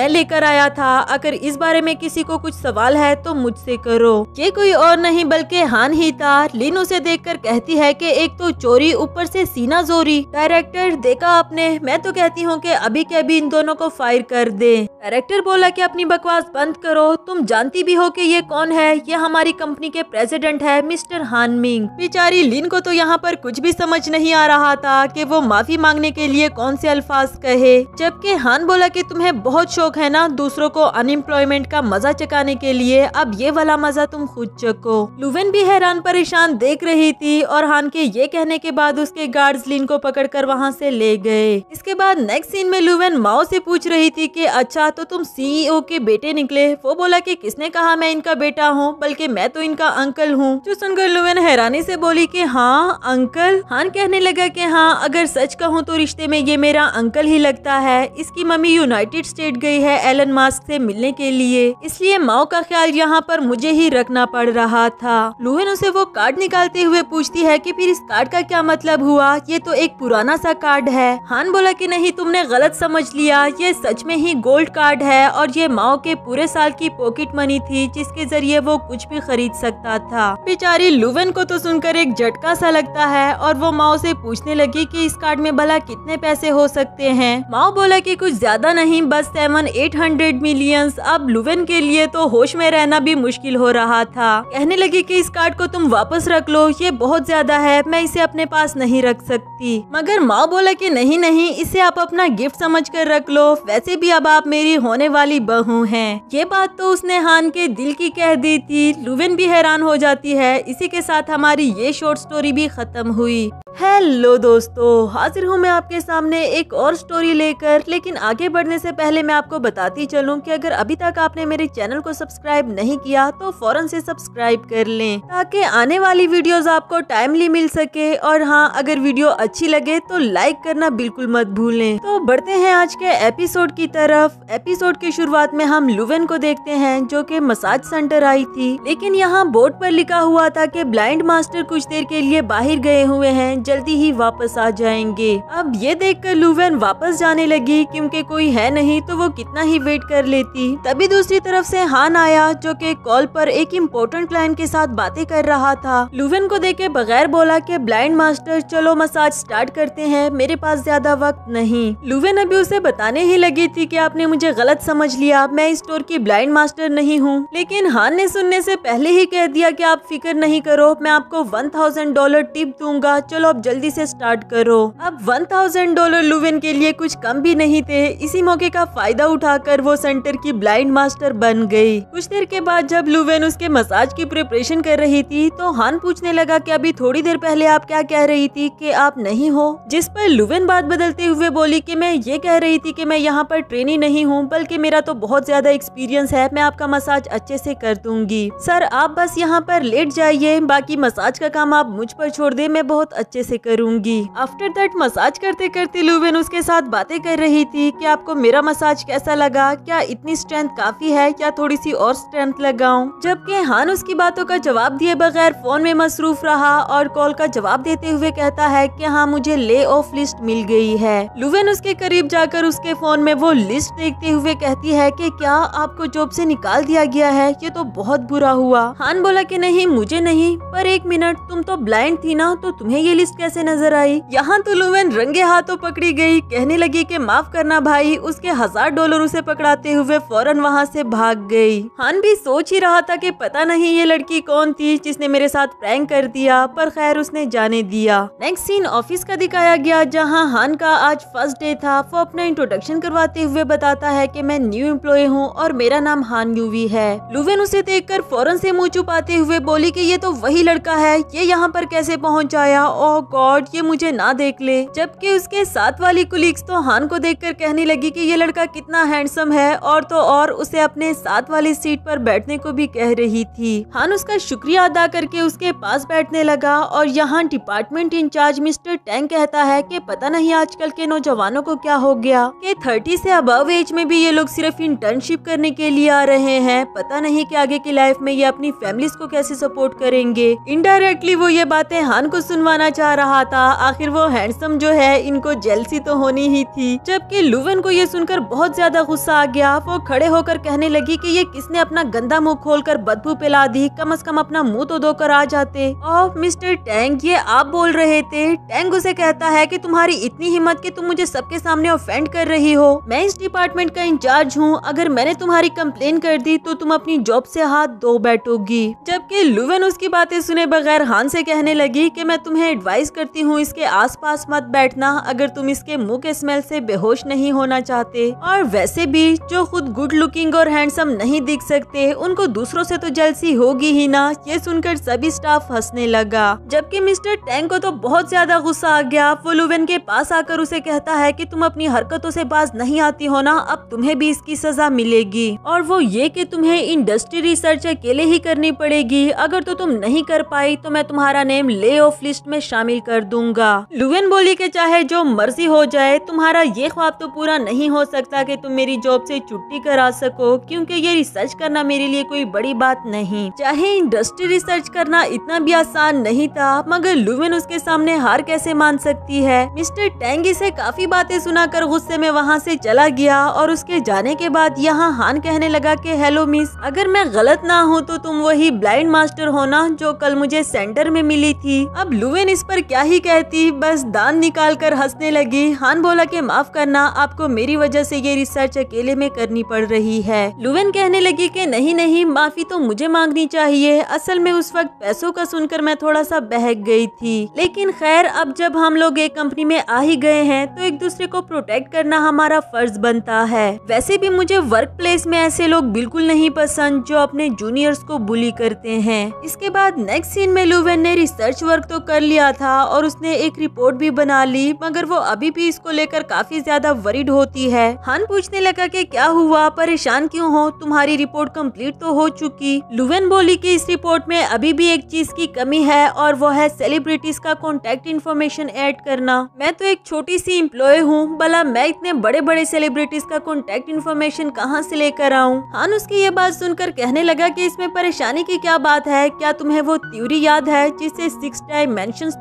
मैं लेकर आया था अगर इस बारे में किसी को कुछ सवाल है तो मुझसे करो ये कोई और नहीं बल्कि हान ही था लिन उसे देखकर कहती है कि एक तो चोरी ऊपर से सीना जोरी डायरेक्टर देखा आपने मैं तो कहती हूँ कि अभी के अभी इन दोनों को फायर कर दे डायरेक्टर बोला कि अपनी बकवास बंद करो तुम जानती भी हो कि ये कौन है ये हमारी कंपनी के प्रेसिडेंट है मिस्टर हानमिंग बेचारी लिन को तो यहाँ पर कुछ भी समझ नहीं आ रहा था कि वो माफी मांगने के लिए कौन से अल्फाज कहे जबकि हान बोला कि तुम्हें बहुत शौक है ना दूसरों को अनएम्प्लॉयमेंट का मजा चकाने के लिए अब ये वाला मजा तुम खुद चको लुवेन भी हैरान हैरान परेशान देख रही थी और हान के ये कहने के बाद उसके गार्ड्स लिन को पकड़कर वहाँ से ले गए इसके बाद नेक्स्ट सीन में लुवेन माओ से पूछ रही थी कि अच्छा तो तुम सीईओ e के बेटे निकले वो बोला कि किसने कहा मैं इनका बेटा हूँ बल्कि मैं तो इनका अंकल हूँ जो सुनकर लुवेन हैरानी से बोली की हाँ अंकल हान कहने लगा की हाँ अगर सच कहूँ तो रिश्ते में ये मेरा अंकल ही लगता है इसकी मम्मी यूनाइटेड स्टेट गई है एलन मास्क से मिलने के लिए इसलिए माओ का ख्याल यहाँ पर मुझे ही रखना पड़ रहा था लुवेन से वो कार्ड निकालते हुए पूछती है कि फिर इस कार्ड का क्या मतलब हुआ ये तो एक पुराना सा कार्ड है हान बोला कि नहीं तुमने गलत समझ लिया ये सच में ही गोल्ड कार्ड है और ये माओ के पूरे साल की पॉकेट मनी थी जिसके जरिए वो कुछ भी खरीद सकता था बेचारी लुवेन को तो सुनकर एक झटका सा लगता है और वो माओ से पूछने लगी की इस कार्ड में भला कितने पैसे हो सकते है माओ बोला की कुछ ज्यादा नहीं बस सेवन एट हंड्रेड मिलियंस अब लुवेन के लिए तो होश में रहना भी मुश्किल हो रहा था कहने लगी की इस कार्ड को तुम वापस रख लो ये बहुत ज्यादा है मैं इसे अपने पास नहीं रख सकती मगर माँ बोला की नहीं नहीं इसे आप अपना गिफ्ट समझ कर रख लो वैसे भी अब आप मेरी होने वाली बहू है ये बात तो उसने हान के दिल की कह दी थी लुविन भी हैरान हो जाती है इसी के साथ हमारी ये शॉर्ट स्टोरी भी खत्म हुई हेलो दोस्तों हाजिर हूँ मैं आपके सामने एक और स्टोरी लेकर लेकिन आगे बढ़ने से पहले मैं आपको बताती चलूँ कि अगर अभी तक आपने मेरे चैनल को सब्सक्राइब नहीं किया तो फौरन से सब्सक्राइब कर लें ताकि आने वाली वीडियोस आपको टाइमली मिल सके और हाँ अगर वीडियो अच्छी लगे तो लाइक करना बिल्कुल मत भूलें तो बढ़ते हैं आज के एपिसोड की तरफ एपिसोड की शुरुआत में हम लुवेन को देखते हैं जो की मसाज सेंटर आई थी लेकिन यहाँ बोर्ड पर लिखा हुआ था की ब्लाइंड मास्टर कुछ देर के लिए बाहर गए हुए हैं लुवेन जल्दी ही वापस आ जाएंगे अब ये देख कर लुवेन वापस जाने लगी क्योंकि कोई है नहीं तो वो कितना ही वेट कर लेती तभी दूसरी तरफ से हान आया जो कि कॉल पर एक इम्पोर्टेंट क्लाइंट के साथ बातें कर रहा था लुवेन को देख बगैर बोला कि ब्लाइंड मास्टर चलो मसाज स्टार्ट करते हैं मेरे पास ज्यादा वक्त नहीं लुवेन अभी उसे बताने ही लगी थी की आपने मुझे गलत समझ लिया मैं इस स्टोर की ब्लाइंड मास्टर नहीं हूँ लेकिन हान ने सुनने से पहले ही कह दिया कि आप फिक्र नहीं करो मैं आपको वन थाउजेंड डॉलर टिप दूंगा चलो जॉब तो जल्दी से स्टार्ट करो अब वन थाउजेंड डॉलर लुवेन के लिए कुछ कम भी नहीं थे इसी मौके का फायदा उठाकर वो सेंटर की ब्लाइंड मास्टर बन गई कुछ देर के बाद जब लुविन उसके मसाज की प्रिपरेशन कर रही थी तो हान पूछने लगा की अभी थोड़ी देर पहले आप क्या कह रही थी की आप नहीं हो जिस पर लुवेन बात बदलते हुए बोली की मैं ये कह रही थी की मैं यहाँ पर ट्रेनिंग नहीं हूँ बल्कि मेरा तो बहुत ज्यादा एक्सपीरियंस है मैं आपका मसाज अच्छे से कर दूंगी सर आप बस यहाँ पर लेट जाइए बाकी मसाज का काम आप मुझ पर छोड़ दे मैं बहुत अच्छे अच्छे से करूंगी आफ्टर दैट मसाज करते करते लुवेन उसके साथ बातें कर रही थी कि आपको मेरा मसाज कैसा लगा क्या इतनी स्ट्रेंथ काफी है क्या थोड़ी सी और स्ट्रेंथ लगाऊं जबकि हान उसकी बातों का जवाब दिए बगैर फोन में मसरूफ रहा और कॉल का जवाब देते हुए कहता है की हाँ मुझे ले ऑफ लिस्ट मिल गई है लुवेन उसके करीब जाकर उसके फोन में वो लिस्ट देखते हुए कहती है की क्या आपको जॉब ऐसी निकाल दिया गया है ये तो बहुत बुरा हुआ हान बोला की नहीं मुझे नहीं पर एक मिनट तुम तो ब्लाइंड थी ना तो तुम्हें ये लिस्ट लिस्ट कैसे नजर आई यहाँ तो लुवेन रंगे हाथों पकड़ी गई कहने लगी कि माफ करना भाई उसके हजार डॉलर उसे पकड़ाते हुए फौरन वहाँ से भाग गई हान भी सोच ही रहा था कि पता नहीं ये लड़की कौन थी जिसने मेरे साथ प्रैंक कर दिया पर खैर उसने जाने दिया नेक्स्ट सीन ऑफिस का दिखाया गया जहाँ हान का आज फर्स्ट डे था वो अपना इंट्रोडक्शन करवाते हुए बताता है की मैं न्यू एम्प्लॉय हूँ और मेरा नाम हान यूवी है लुवेन उसे कर फौरन ऐसी मुँह छुपाते हुए बोली की ये तो वही लड़का है ये यहाँ पर कैसे पहुँचाया और गॉड ये मुझे ना देख ले जबकि उसके साथ वाली कुलीग्स तो हान को देखकर कहने लगी कि ये लड़का कितना हैंडसम है और तो और उसे अपने साथ वाली सीट पर बैठने को भी कह रही थी हान उसका शुक्रिया अदा करके उसके पास बैठने लगा और यहाँ डिपार्टमेंट इंचार्ज मिस्टर टैंग कहता है की पता नहीं आजकल के नौजवानों को क्या हो गया के थर्टी से अबव एज में भी ये लोग सिर्फ इंटर्नशिप करने के लिए आ रहे हैं पता नहीं कि आगे की लाइफ में ये अपनी फैमिली को कैसे सपोर्ट करेंगे इनडायरेक्टली वो ये बातें हान को सुनवाना चाहिए आ रहा था आखिर वो हैंडसम जो है इनको जेलसी तो होनी ही थी जबकि लुवन को ये सुनकर बहुत ज्यादा गुस्सा आ गया वो खड़े होकर कहने लगी कि ये किसने अपना गंदा मुंह खोलकर बदबू पिला दी कम अज कम अपना मुंह तो धोकर आ जाते और मिस्टर टैंग ये आप बोल रहे थे टैंग उसे कहता है की तुम्हारी इतनी हिम्मत की तुम मुझे सबके सामने ऑफेंड कर रही हो मैं इस डिपार्टमेंट का इंचार्ज हूँ अगर मैंने तुम्हारी कंप्लेन कर दी तो तुम अपनी जॉब ऐसी हाथ धो बैठोगी जबकि लुवन उसकी बातें सुने बगैर हान से कहने लगी कि मैं तुम्हें एडवाइस एडवाइस करती हूँ इसके आसपास मत बैठना अगर तुम इसके मुंह के स्मेल से बेहोश नहीं होना चाहते और वैसे भी जो खुद गुड लुकिंग और हैंडसम नहीं दिख सकते उनको दूसरों से तो जलसी होगी ही ना ये सुनकर सभी स्टाफ हंसने लगा जबकि मिस्टर टैंक को तो बहुत ज्यादा गुस्सा आ गया वो लुवेन के पास आकर उसे कहता है की तुम अपनी हरकतों से बाज नहीं आती हो ना अब तुम्हे भी इसकी सजा मिलेगी और वो ये की तुम्हे इंडस्ट्री रिसर्च अकेले ही करनी पड़ेगी अगर तो तुम नहीं कर पाई तो मैं तुम्हारा नेम ले ऑफ लिस्ट में शामिल शामिल कर दूंगा लुवेन बोली कि चाहे जो मर्जी हो जाए तुम्हारा ये ख्वाब तो पूरा नहीं हो सकता कि तुम मेरी जॉब से छुट्टी करा सको क्योंकि ये रिसर्च करना मेरे लिए कोई बड़ी बात नहीं चाहे इंडस्ट्री रिसर्च करना इतना भी आसान नहीं था मगर लुवेन उसके सामने हार कैसे मान सकती है मिस्टर टैंग इसे काफी बातें सुनाकर गुस्से में वहाँ से चला गया और उसके जाने के बाद यहाँ हान कहने लगा कि हेलो मिस अगर मैं गलत ना हूँ तो तुम वही ब्लाइंड मास्टर होना जो कल मुझे सेंटर में मिली थी अब लुवेन इस पर सुनकर क्या ही कहती बस दान निकाल कर हंसने लगी हान बोला कि माफ करना आपको मेरी वजह से ये रिसर्च अकेले में करनी पड़ रही है लुवेन कहने लगी कि नहीं नहीं माफी तो मुझे मांगनी चाहिए असल में उस वक्त पैसों का सुनकर मैं थोड़ा सा बहक गई थी लेकिन खैर अब जब हम लोग एक कंपनी में आ ही गए हैं तो एक दूसरे को प्रोटेक्ट करना हमारा फर्ज बनता है वैसे भी मुझे वर्क प्लेस में ऐसे लोग बिल्कुल नहीं पसंद जो अपने जूनियर्स को बुली करते हैं इसके बाद नेक्स्ट सीन में लुवेन ने रिसर्च वर्क तो कर लिया था और उसने एक रिपोर्ट भी बना ली मगर वो अभी भी इसको लेकर काफी ज्यादा वरीड होती है हन पूछने लगा कि क्या हुआ परेशान क्यों हो तुम्हारी रिपोर्ट कंप्लीट तो हो चुकी लुवेन बोली की इस रिपोर्ट में अभी भी एक चीज की कमी है और वो है सेलिब्रिटीज का कॉन्टेक्ट इन्फॉर्मेशन एड करना मैं तो एक छोटी सी इम्प्लॉय हूँ भला मैं इतने बड़े बड़े सेलिब्रिटीज का कॉन्टेक्ट इन्फॉर्मेशन कहाँ से लेकर आऊँ हान उसकी ये बात सुनकर कहने लगा की इसमें परेशानी की क्या बात है क्या तुम्हें वो त्यूरी याद है जिससे सिक्स टाइम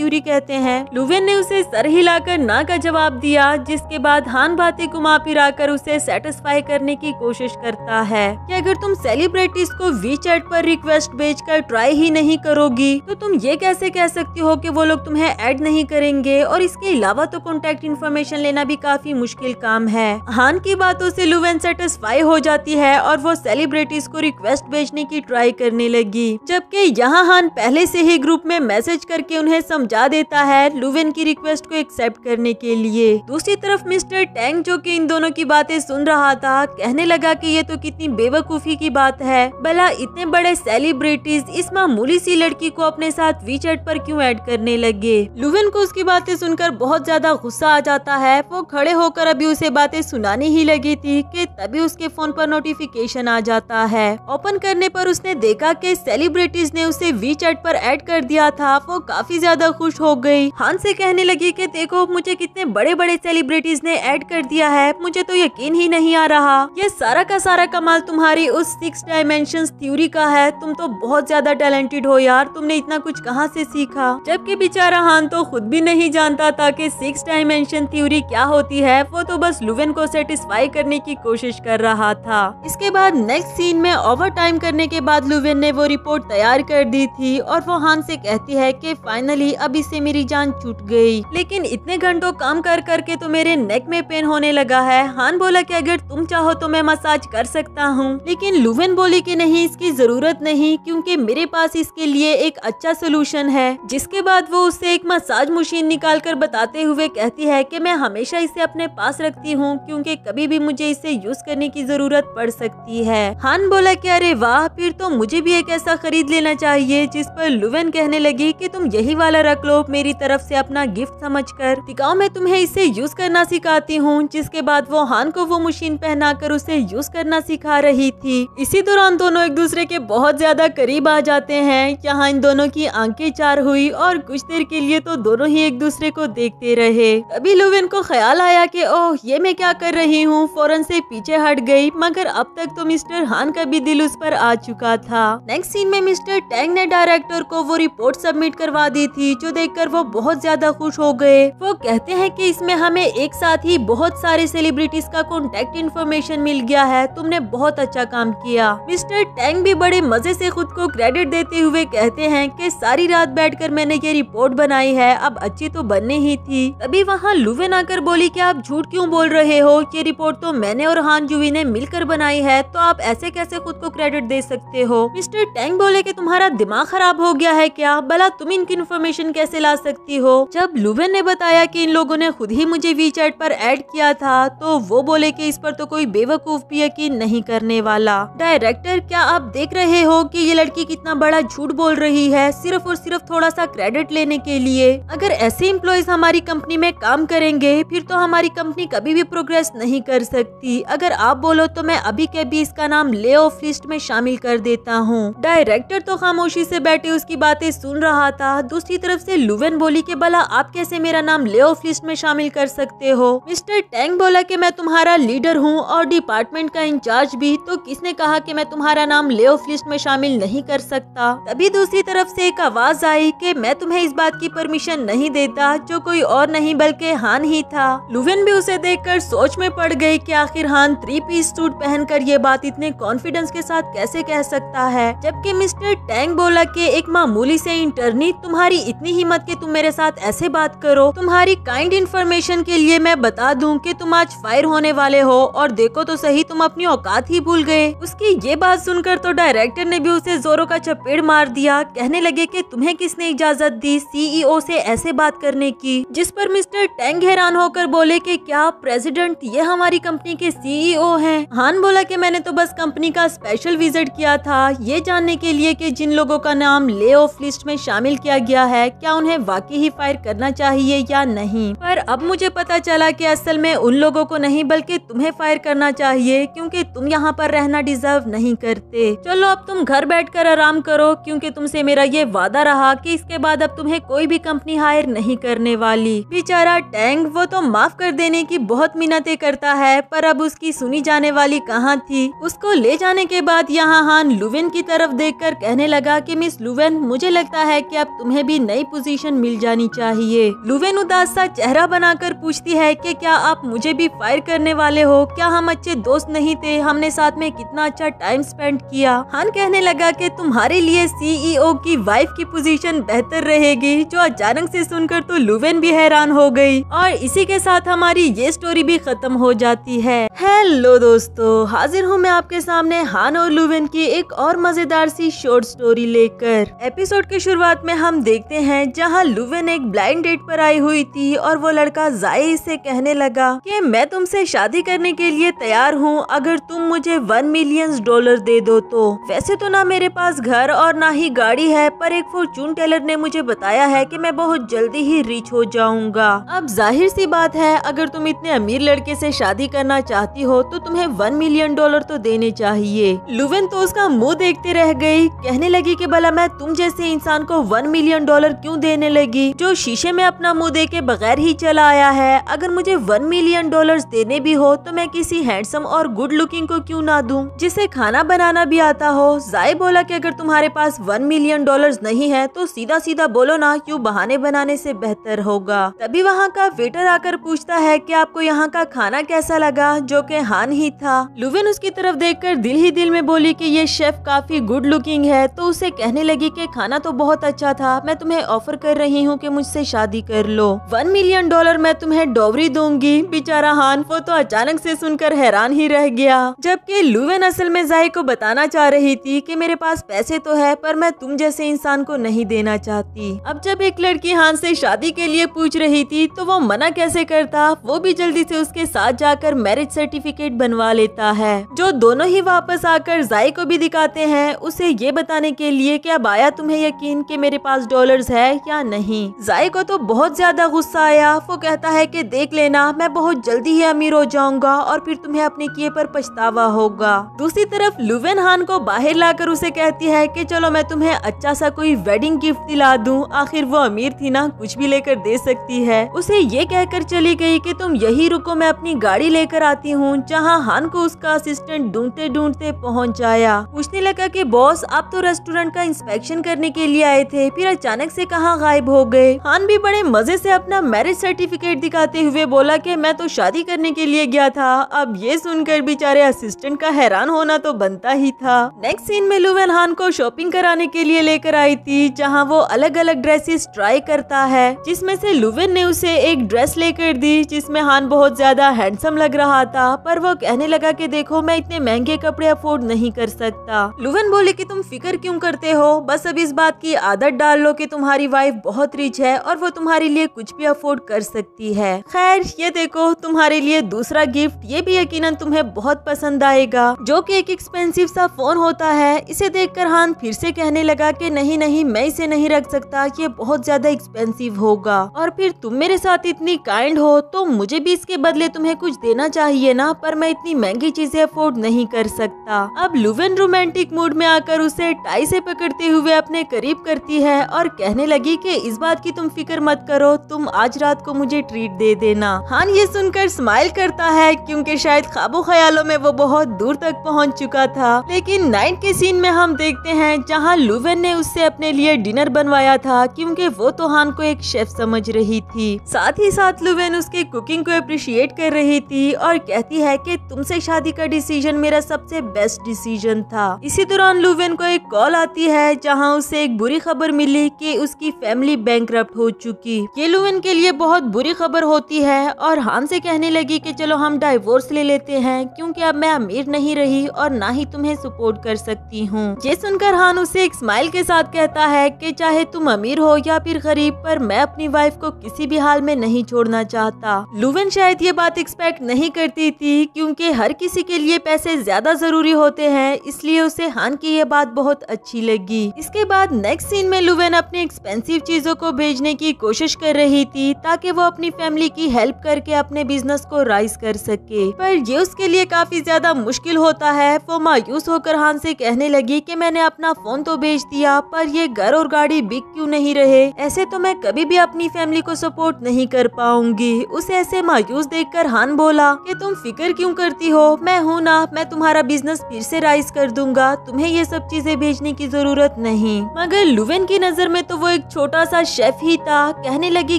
ट्यूरी कहते हैं लुवेन ने उसे सर हिलाकर ना का जवाब दिया जिसके बाद हान भाते को माफी उसे सेटिस्फाई करने की कोशिश करता है कि अगर तुम सेलिब्रिटीज को वी चैट पर रिक्वेस्ट भेज कर ट्राई ही नहीं करोगी तो तुम ये कैसे कह सकती हो कि वो लोग तुम्हें ऐड नहीं करेंगे और इसके अलावा तो कॉन्टेक्ट इन्फॉर्मेशन लेना भी काफी मुश्किल काम है हान की बातों से लुवेन सेटिस्फाई हो जाती है और वो सेलिब्रिटीज को रिक्वेस्ट भेजने की ट्राई करने लगी जबकि यहाँ हान पहले से ही ग्रुप में मैसेज करके उन्हें समझा देता है लुवेन की रिक्वेस्ट को एक्सेप्ट करने के लिए दूसरी तरफ मिस्टर टैंक जो कि इन दोनों की बातें सुन रहा था कहने लगा कि ये तो कितनी बेवकूफी की बात है भला इतने बड़े सेलिब्रिटीज इस मामूली सी लड़की को अपने साथ वीचैट पर क्यों ऐड करने लगे लुवेन को उसकी बातें सुनकर बहुत ज्यादा गुस्सा आ जाता है वो खड़े होकर अभी उसे बातें सुनाने ही लगी थी कि तभी उसके फोन पर नोटिफिकेशन आ जाता है ओपन करने पर उसने देखा कि सेलिब्रिटीज ने उसे वी पर ऐड कर दिया था वो काफी ज्यादा खुश हो गई हान से कहने लगी कि देखो मुझे कितने बड़े बड़े सेलिब्रिटीज ने ऐड कर दिया है मुझे तो यकीन ही नहीं आ रहा ये सारा का सारा कमाल तुम्हारी उस सिक्स डायमेंशन थ्योरी का है तुम तो बहुत ज्यादा टैलेंटेड हो यार तुमने इतना कुछ कहाँ से सीखा जबकि बेचारा हान तो खुद भी नहीं जानता था की सिक्स डायमेंशन थ्योरी क्या होती है वो तो बस लुवेन को सेटिस्फाई करने की कोशिश कर रहा था इसके बाद नेक्स्ट सीन में ओवर टाइम करने के बाद लुवेन ने वो रिपोर्ट तैयार कर दी थी और वो हान से कहती है कि फाइनली अब अभी इससे मेरी जान छूट गई लेकिन इतने घंटों काम कर करके तो मेरे नेक में पेन होने लगा है हान बोला कि अगर तुम चाहो तो मैं मसाज कर सकता हूँ लेकिन लुवेन बोली कि नहीं इसकी जरूरत नहीं क्योंकि मेरे पास इसके लिए एक अच्छा सोल्यूशन है जिसके बाद वो उसे एक मसाज मशीन निकाल कर बताते हुए कहती है की मैं हमेशा इसे अपने पास रखती हूँ क्यूँकी कभी भी मुझे इसे यूज करने की जरूरत पड़ सकती है हान बोला की अरे वाह फिर तो मुझे भी एक ऐसा खरीद लेना चाहिए जिस पर लुवेन कहने लगी की तुम यही वाला रख क्लोप मेरी तरफ से अपना गिफ्ट समझकर दिखाओ मैं तुम्हें इसे यूज करना सिखाती हूँ जिसके बाद वो हान को वो मशीन पहनाकर उसे यूज करना सिखा रही थी इसी दौरान दोनों एक दूसरे के बहुत ज्यादा करीब आ जाते हैं यहाँ इन दोनों की आंखें चार हुई और कुछ देर के लिए तो दोनों ही एक दूसरे को देखते रहे अभी लुविन को ख्याल आया की ओह ये मैं क्या कर रही हूँ फौरन ऐसी पीछे हट गई मगर अब तक तो मिस्टर हान का भी दिल उस पर आ चुका था नेक्स्ट सीन में मिस्टर टैंग ने डायरेक्टर को वो रिपोर्ट सबमिट करवा दी थी जो वीडियो देखकर वो बहुत ज्यादा खुश हो गए वो कहते हैं कि इसमें हमें एक साथ ही बहुत सारे सेलिब्रिटीज का कॉन्टेक्ट इन्फॉर्मेशन मिल गया है तुमने बहुत अच्छा काम किया मिस्टर टैंग भी बड़े मजे से खुद को क्रेडिट देते हुए कहते हैं कि सारी रात बैठकर मैंने ये रिपोर्ट बनाई है अब अच्छी तो बननी ही थी अभी वहाँ लुवेन आकर बोली कि आप झूठ क्यों बोल रहे हो ये रिपोर्ट तो मैंने और हान जुवी ने मिलकर बनाई है तो आप ऐसे कैसे खुद को क्रेडिट दे सकते हो मिस्टर टैंग बोले की तुम्हारा दिमाग खराब हो गया है क्या भला तुम इनकी इन्फॉर्मेशन कैसे ला सकती हो जब लुवेन ने बताया कि इन लोगों ने खुद ही मुझे वी चैट पर ऐड किया था तो वो बोले कि इस पर तो कोई बेवकूफ भी यकीन नहीं करने वाला डायरेक्टर क्या आप देख रहे हो कि ये लड़की कितना बड़ा झूठ बोल रही है सिर्फ और सिर्फ थोड़ा सा क्रेडिट लेने के लिए अगर ऐसे इम्प्लॉयज हमारी कंपनी में काम करेंगे फिर तो हमारी कंपनी कभी भी प्रोग्रेस नहीं कर सकती अगर आप बोलो तो मैं अभी के भी इसका नाम ले ऑफ लिस्ट में शामिल कर देता हूँ डायरेक्टर तो खामोशी से बैठे उसकी बातें सुन रहा था दूसरी तरफ तरफ से लुवेन बोली के बला आप कैसे मेरा नाम ले ऑफ लिस्ट में शामिल कर सकते हो मिस्टर टैंग बोला कि मैं तुम्हारा लीडर हूँ और डिपार्टमेंट का इंचार्ज भी तो किसने कहा कि मैं तुम्हारा नाम ले ऑफ लिस्ट में शामिल नहीं कर सकता तभी दूसरी तरफ से एक आवाज आई कि मैं तुम्हें इस बात की परमिशन नहीं देता जो कोई और नहीं बल्कि हान ही था लुवेन भी उसे कर सोच में पड़ गयी की आखिर हान थ्री पीस सूट कर ये बात इतने कॉन्फिडेंस के साथ कैसे कह सकता है जबकि मिस्टर टैंग बोला के एक मामूली ऐसी इंटरनी तुम्हारी इतनी इतनी हिम्मत कि तुम मेरे साथ ऐसे बात करो तुम्हारी काइंड इन्फॉर्मेशन के लिए मैं बता दूं कि तुम आज फायर होने वाले हो और देखो तो सही तुम अपनी औकात ही भूल गए उसकी ये बात सुनकर तो डायरेक्टर ने भी उसे जोरों का चपेट मार दिया कहने लगे की तुम्हें किसने इजाजत दी सीईओ e से ऐसे बात करने की जिस पर मिस्टर टैंग हैरान होकर बोले की क्या प्रेसिडेंट ये हमारी कंपनी के सीईओ e है हान बोला की मैंने तो बस कंपनी का स्पेशल विजिट किया था ये जानने के लिए कि जिन लोगों का नाम ले ऑफ लिस्ट में शामिल किया गया है क्या उन्हें वाकई ही फायर करना चाहिए या नहीं पर अब मुझे पता चला कि असल में उन लोगों को नहीं बल्कि तुम्हें फायर करना चाहिए क्योंकि तुम यहाँ पर रहना डिजर्व नहीं करते चलो अब तुम घर कर आराम करो क्योंकि तुमसे मेरा ये वादा रहा कि इसके बाद अब तुम्हें कोई भी कंपनी हायर नहीं करने वाली बेचारा टैंग वो तो माफ कर देने की बहुत मिन्नतें करता है पर अब उसकी सुनी जाने वाली कहाँ थी उसको ले जाने के बाद यहाँ हान लुवेन की तरफ देखकर कहने लगा कि मिस लुवेन मुझे लगता है कि अब तुम्हें भी नई पोजीशन मिल जानी चाहिए लुवेन उदास सा चेहरा बनाकर पूछती है कि क्या आप मुझे भी फायर करने वाले हो क्या हम अच्छे दोस्त नहीं थे हमने साथ में कितना अच्छा टाइम स्पेंड किया हान कहने लगा कि तुम्हारे लिए सीईओ e की वाइफ की पोजीशन बेहतर रहेगी जो अचानक से सुनकर तो लुवेन भी हैरान हो गयी और इसी के साथ हमारी ये स्टोरी भी खत्म हो जाती है हेलो दोस्तों हाजिर हूँ मैं आपके सामने हान और लुवेन की एक और मजेदार सी शॉर्ट स्टोरी लेकर एपिसोड की शुरुआत में हम देखते हैं हैं जहां लुविन एक ब्लाइंड डेट पर आई हुई थी और वो लड़का जाई से कहने लगा कि मैं तुमसे शादी करने के लिए तैयार हूँ अगर तुम मुझे वन मिलियन डॉलर दे दो तो वैसे तो ना मेरे पास घर और ना ही गाड़ी है पर एक फॉर्चून टेलर ने मुझे बताया है की मैं बहुत जल्दी ही रिच हो जाऊंगा अब जाहिर सी बात है अगर तुम इतने अमीर लड़के ऐसी शादी करना चाहती हो तो तुम्हें वन मिलियन डॉलर तो देने चाहिए लुविन तो उसका मुँह देखते रह गई कहने लगी की भला मैं तुम जैसे इंसान को वन मिलियन डॉलर क्यों क्यों देने लगी जो शीशे में अपना मुंह दे के बगैर ही चला आया है अगर मुझे वन मिलियन डॉलर्स देने भी हो तो मैं किसी हैंडसम और गुड लुकिंग को क्यों ना दूं जिसे खाना बनाना भी आता हो जाय बोला कि अगर तुम्हारे पास वन मिलियन डॉलर्स नहीं है तो सीधा सीधा बोलो ना क्यूँ बहाने बनाने से बेहतर होगा तभी वहाँ का वेटर आकर पूछता है की आपको यहाँ का खाना कैसा लगा जो की हान ही था लुविन उसकी तरफ देख दिल ही दिल में बोली की ये शेफ काफी गुड लुकिंग है तो उसे कहने लगी की खाना तो बहुत अच्छा था मैं तुम्हें ऑफर कर रही हूँ कि मुझसे शादी कर लो वन मिलियन डॉलर मैं तुम्हें डोवरी दूंगी बेचारा हान वो तो अचानक से सुनकर हैरान ही रह गया जबकि लुवेन असल में जाय को बताना चाह रही थी कि मेरे पास पैसे तो है पर मैं तुम जैसे इंसान को नहीं देना चाहती अब जब एक लड़की हान से शादी के लिए पूछ रही थी तो वो मना कैसे करता वो भी जल्दी से उसके साथ जाकर मैरिज सर्टिफिकेट बनवा लेता है जो दोनों ही वापस आकर जाय को भी दिखाते हैं उसे ये बताने के लिए क्या अब आया तुम्हें यकीन कि मेरे पास डॉलर्स है है या नहीं जाय को तो बहुत ज्यादा गुस्सा आया वो कहता है कि देख लेना मैं बहुत जल्दी ही अमीर हो जाऊंगा और फिर तुम्हें अपने किए पर पछतावा होगा दूसरी तरफ लुवेन हान को बाहर लाकर उसे कहती है कि चलो मैं तुम्हें अच्छा सा कोई वेडिंग गिफ्ट दिला दूं आखिर वो अमीर थी ना कुछ भी लेकर दे सकती है उसे ये कहकर चली गई कि तुम यही रुको मैं अपनी गाड़ी लेकर आती हूँ जहाँ हान को उसका असिस्टेंट ढूंढते ढूंढते पहुँच आया पूछने लगा की बॉस आप तो रेस्टोरेंट का इंस्पेक्शन करने के लिए आए थे फिर अचानक से कहाँ गायब हो गए खान भी बड़े मजे से अपना मैरिज सर्टिफिकेट दिखाते हुए बोला कि मैं तो शादी करने के लिए गया था अब ये सुनकर बेचारे असिस्टेंट का हैरान होना तो बनता ही था नेक्स्ट सीन में लुवेन खान को शॉपिंग कराने के लिए लेकर आई थी जहाँ वो अलग अलग ड्रेसेस ट्राई करता है जिसमे से लुवेन ने उसे एक ड्रेस लेकर दी जिसमे खान बहुत ज्यादा हैंडसम लग रहा था पर वो कहने लगा की देखो मैं इतने महंगे कपड़े अफोर्ड नहीं कर सकता लुवेन बोले की तुम फिक्र क्यूँ करते हो बस अब इस बात की आदत डाल लो की तुम्हारी तुम्हारी वाइफ बहुत रिच है और वो तुम्हारे लिए कुछ भी अफोर्ड कर सकती है खैर ये देखो तुम्हारे लिए दूसरा गिफ्ट ये भी यकीनन तुम्हें बहुत पसंद आएगा जो कि एक एक्सपेंसिव सा फोन होता है इसे देखकर हान फिर से कहने लगा कि नहीं नहीं मैं इसे नहीं रख सकता ये बहुत ज्यादा एक्सपेंसिव होगा और फिर तुम मेरे साथ इतनी काइंड हो तो मुझे भी इसके बदले तुम्हें कुछ देना चाहिए ना पर मैं इतनी महंगी चीजें अफोर्ड नहीं कर सकता अब लुवेन रोमांटिक मूड में आकर उसे टाई से पकड़ते हुए अपने करीब करती है और कहने लगी कि इस बात की तुम फिक्र मत करो तुम आज रात को मुझे ट्रीट दे देना हान ये सुनकर स्माइल करता है क्योंकि शायद खाबो ख्यालों में वो बहुत दूर तक पहुंच चुका था लेकिन नाइट के सीन में हम देखते हैं जहां लुवेन ने उससे अपने लिए डिनर बनवाया था क्योंकि वो तो हान को एक शेफ समझ रही थी साथ ही साथ लुवेन उसके कुकिंग को अप्रिशिएट कर रही थी और कहती है की तुमसे शादी का डिसीजन मेरा सबसे बेस्ट डिसीजन था इसी दौरान लुवेन को एक कॉल आती है जहाँ उसे एक बुरी खबर मिली की उसके उसकी फैमिली बैंक हो चुकी केलुविन के लिए बहुत बुरी खबर होती है और हान से कहने लगी कि चलो हम डाइवोर्स ले लेते हैं क्योंकि अब मैं अमीर नहीं रही और ना ही तुम्हें सपोर्ट कर सकती हूँ ये सुनकर हान उसे एक स्माइल के साथ कहता है कि चाहे तुम अमीर हो या फिर गरीब पर मैं अपनी वाइफ को किसी भी हाल में नहीं छोड़ना चाहता लुविन शायद ये बात एक्सपेक्ट नहीं करती थी क्यूँकी हर किसी के लिए पैसे ज्यादा जरूरी होते हैं इसलिए उसे हान की ये बात बहुत अच्छी लगी इसके बाद नेक्स्ट सीन में लुवेन अपने एक्सपेंसिव चीज़ों को भेजने की कोशिश कर रही थी ताकि वो अपनी फैमिली की हेल्प करके अपने बिजनेस को राइज कर सके पर ये उसके लिए काफी ज्यादा मुश्किल होता है वो मायूस होकर हान से कहने लगी कि मैंने अपना फोन तो भेज दिया पर ये घर और गाड़ी बिक क्यों नहीं रहे ऐसे तो मैं कभी भी अपनी फैमिली को सपोर्ट नहीं कर पाऊंगी उसे ऐसे मायूस कर हान बोला कि तुम फिक्र क्यों करती हो मैं हूँ ना मैं तुम्हारा बिजनेस फिर से राइज कर दूंगा तुम्हें ये सब चीजें भेजने की जरूरत नहीं मगर लुवेन की नजर में तो वो एक छोटा सा शेफ ही था कहने लगी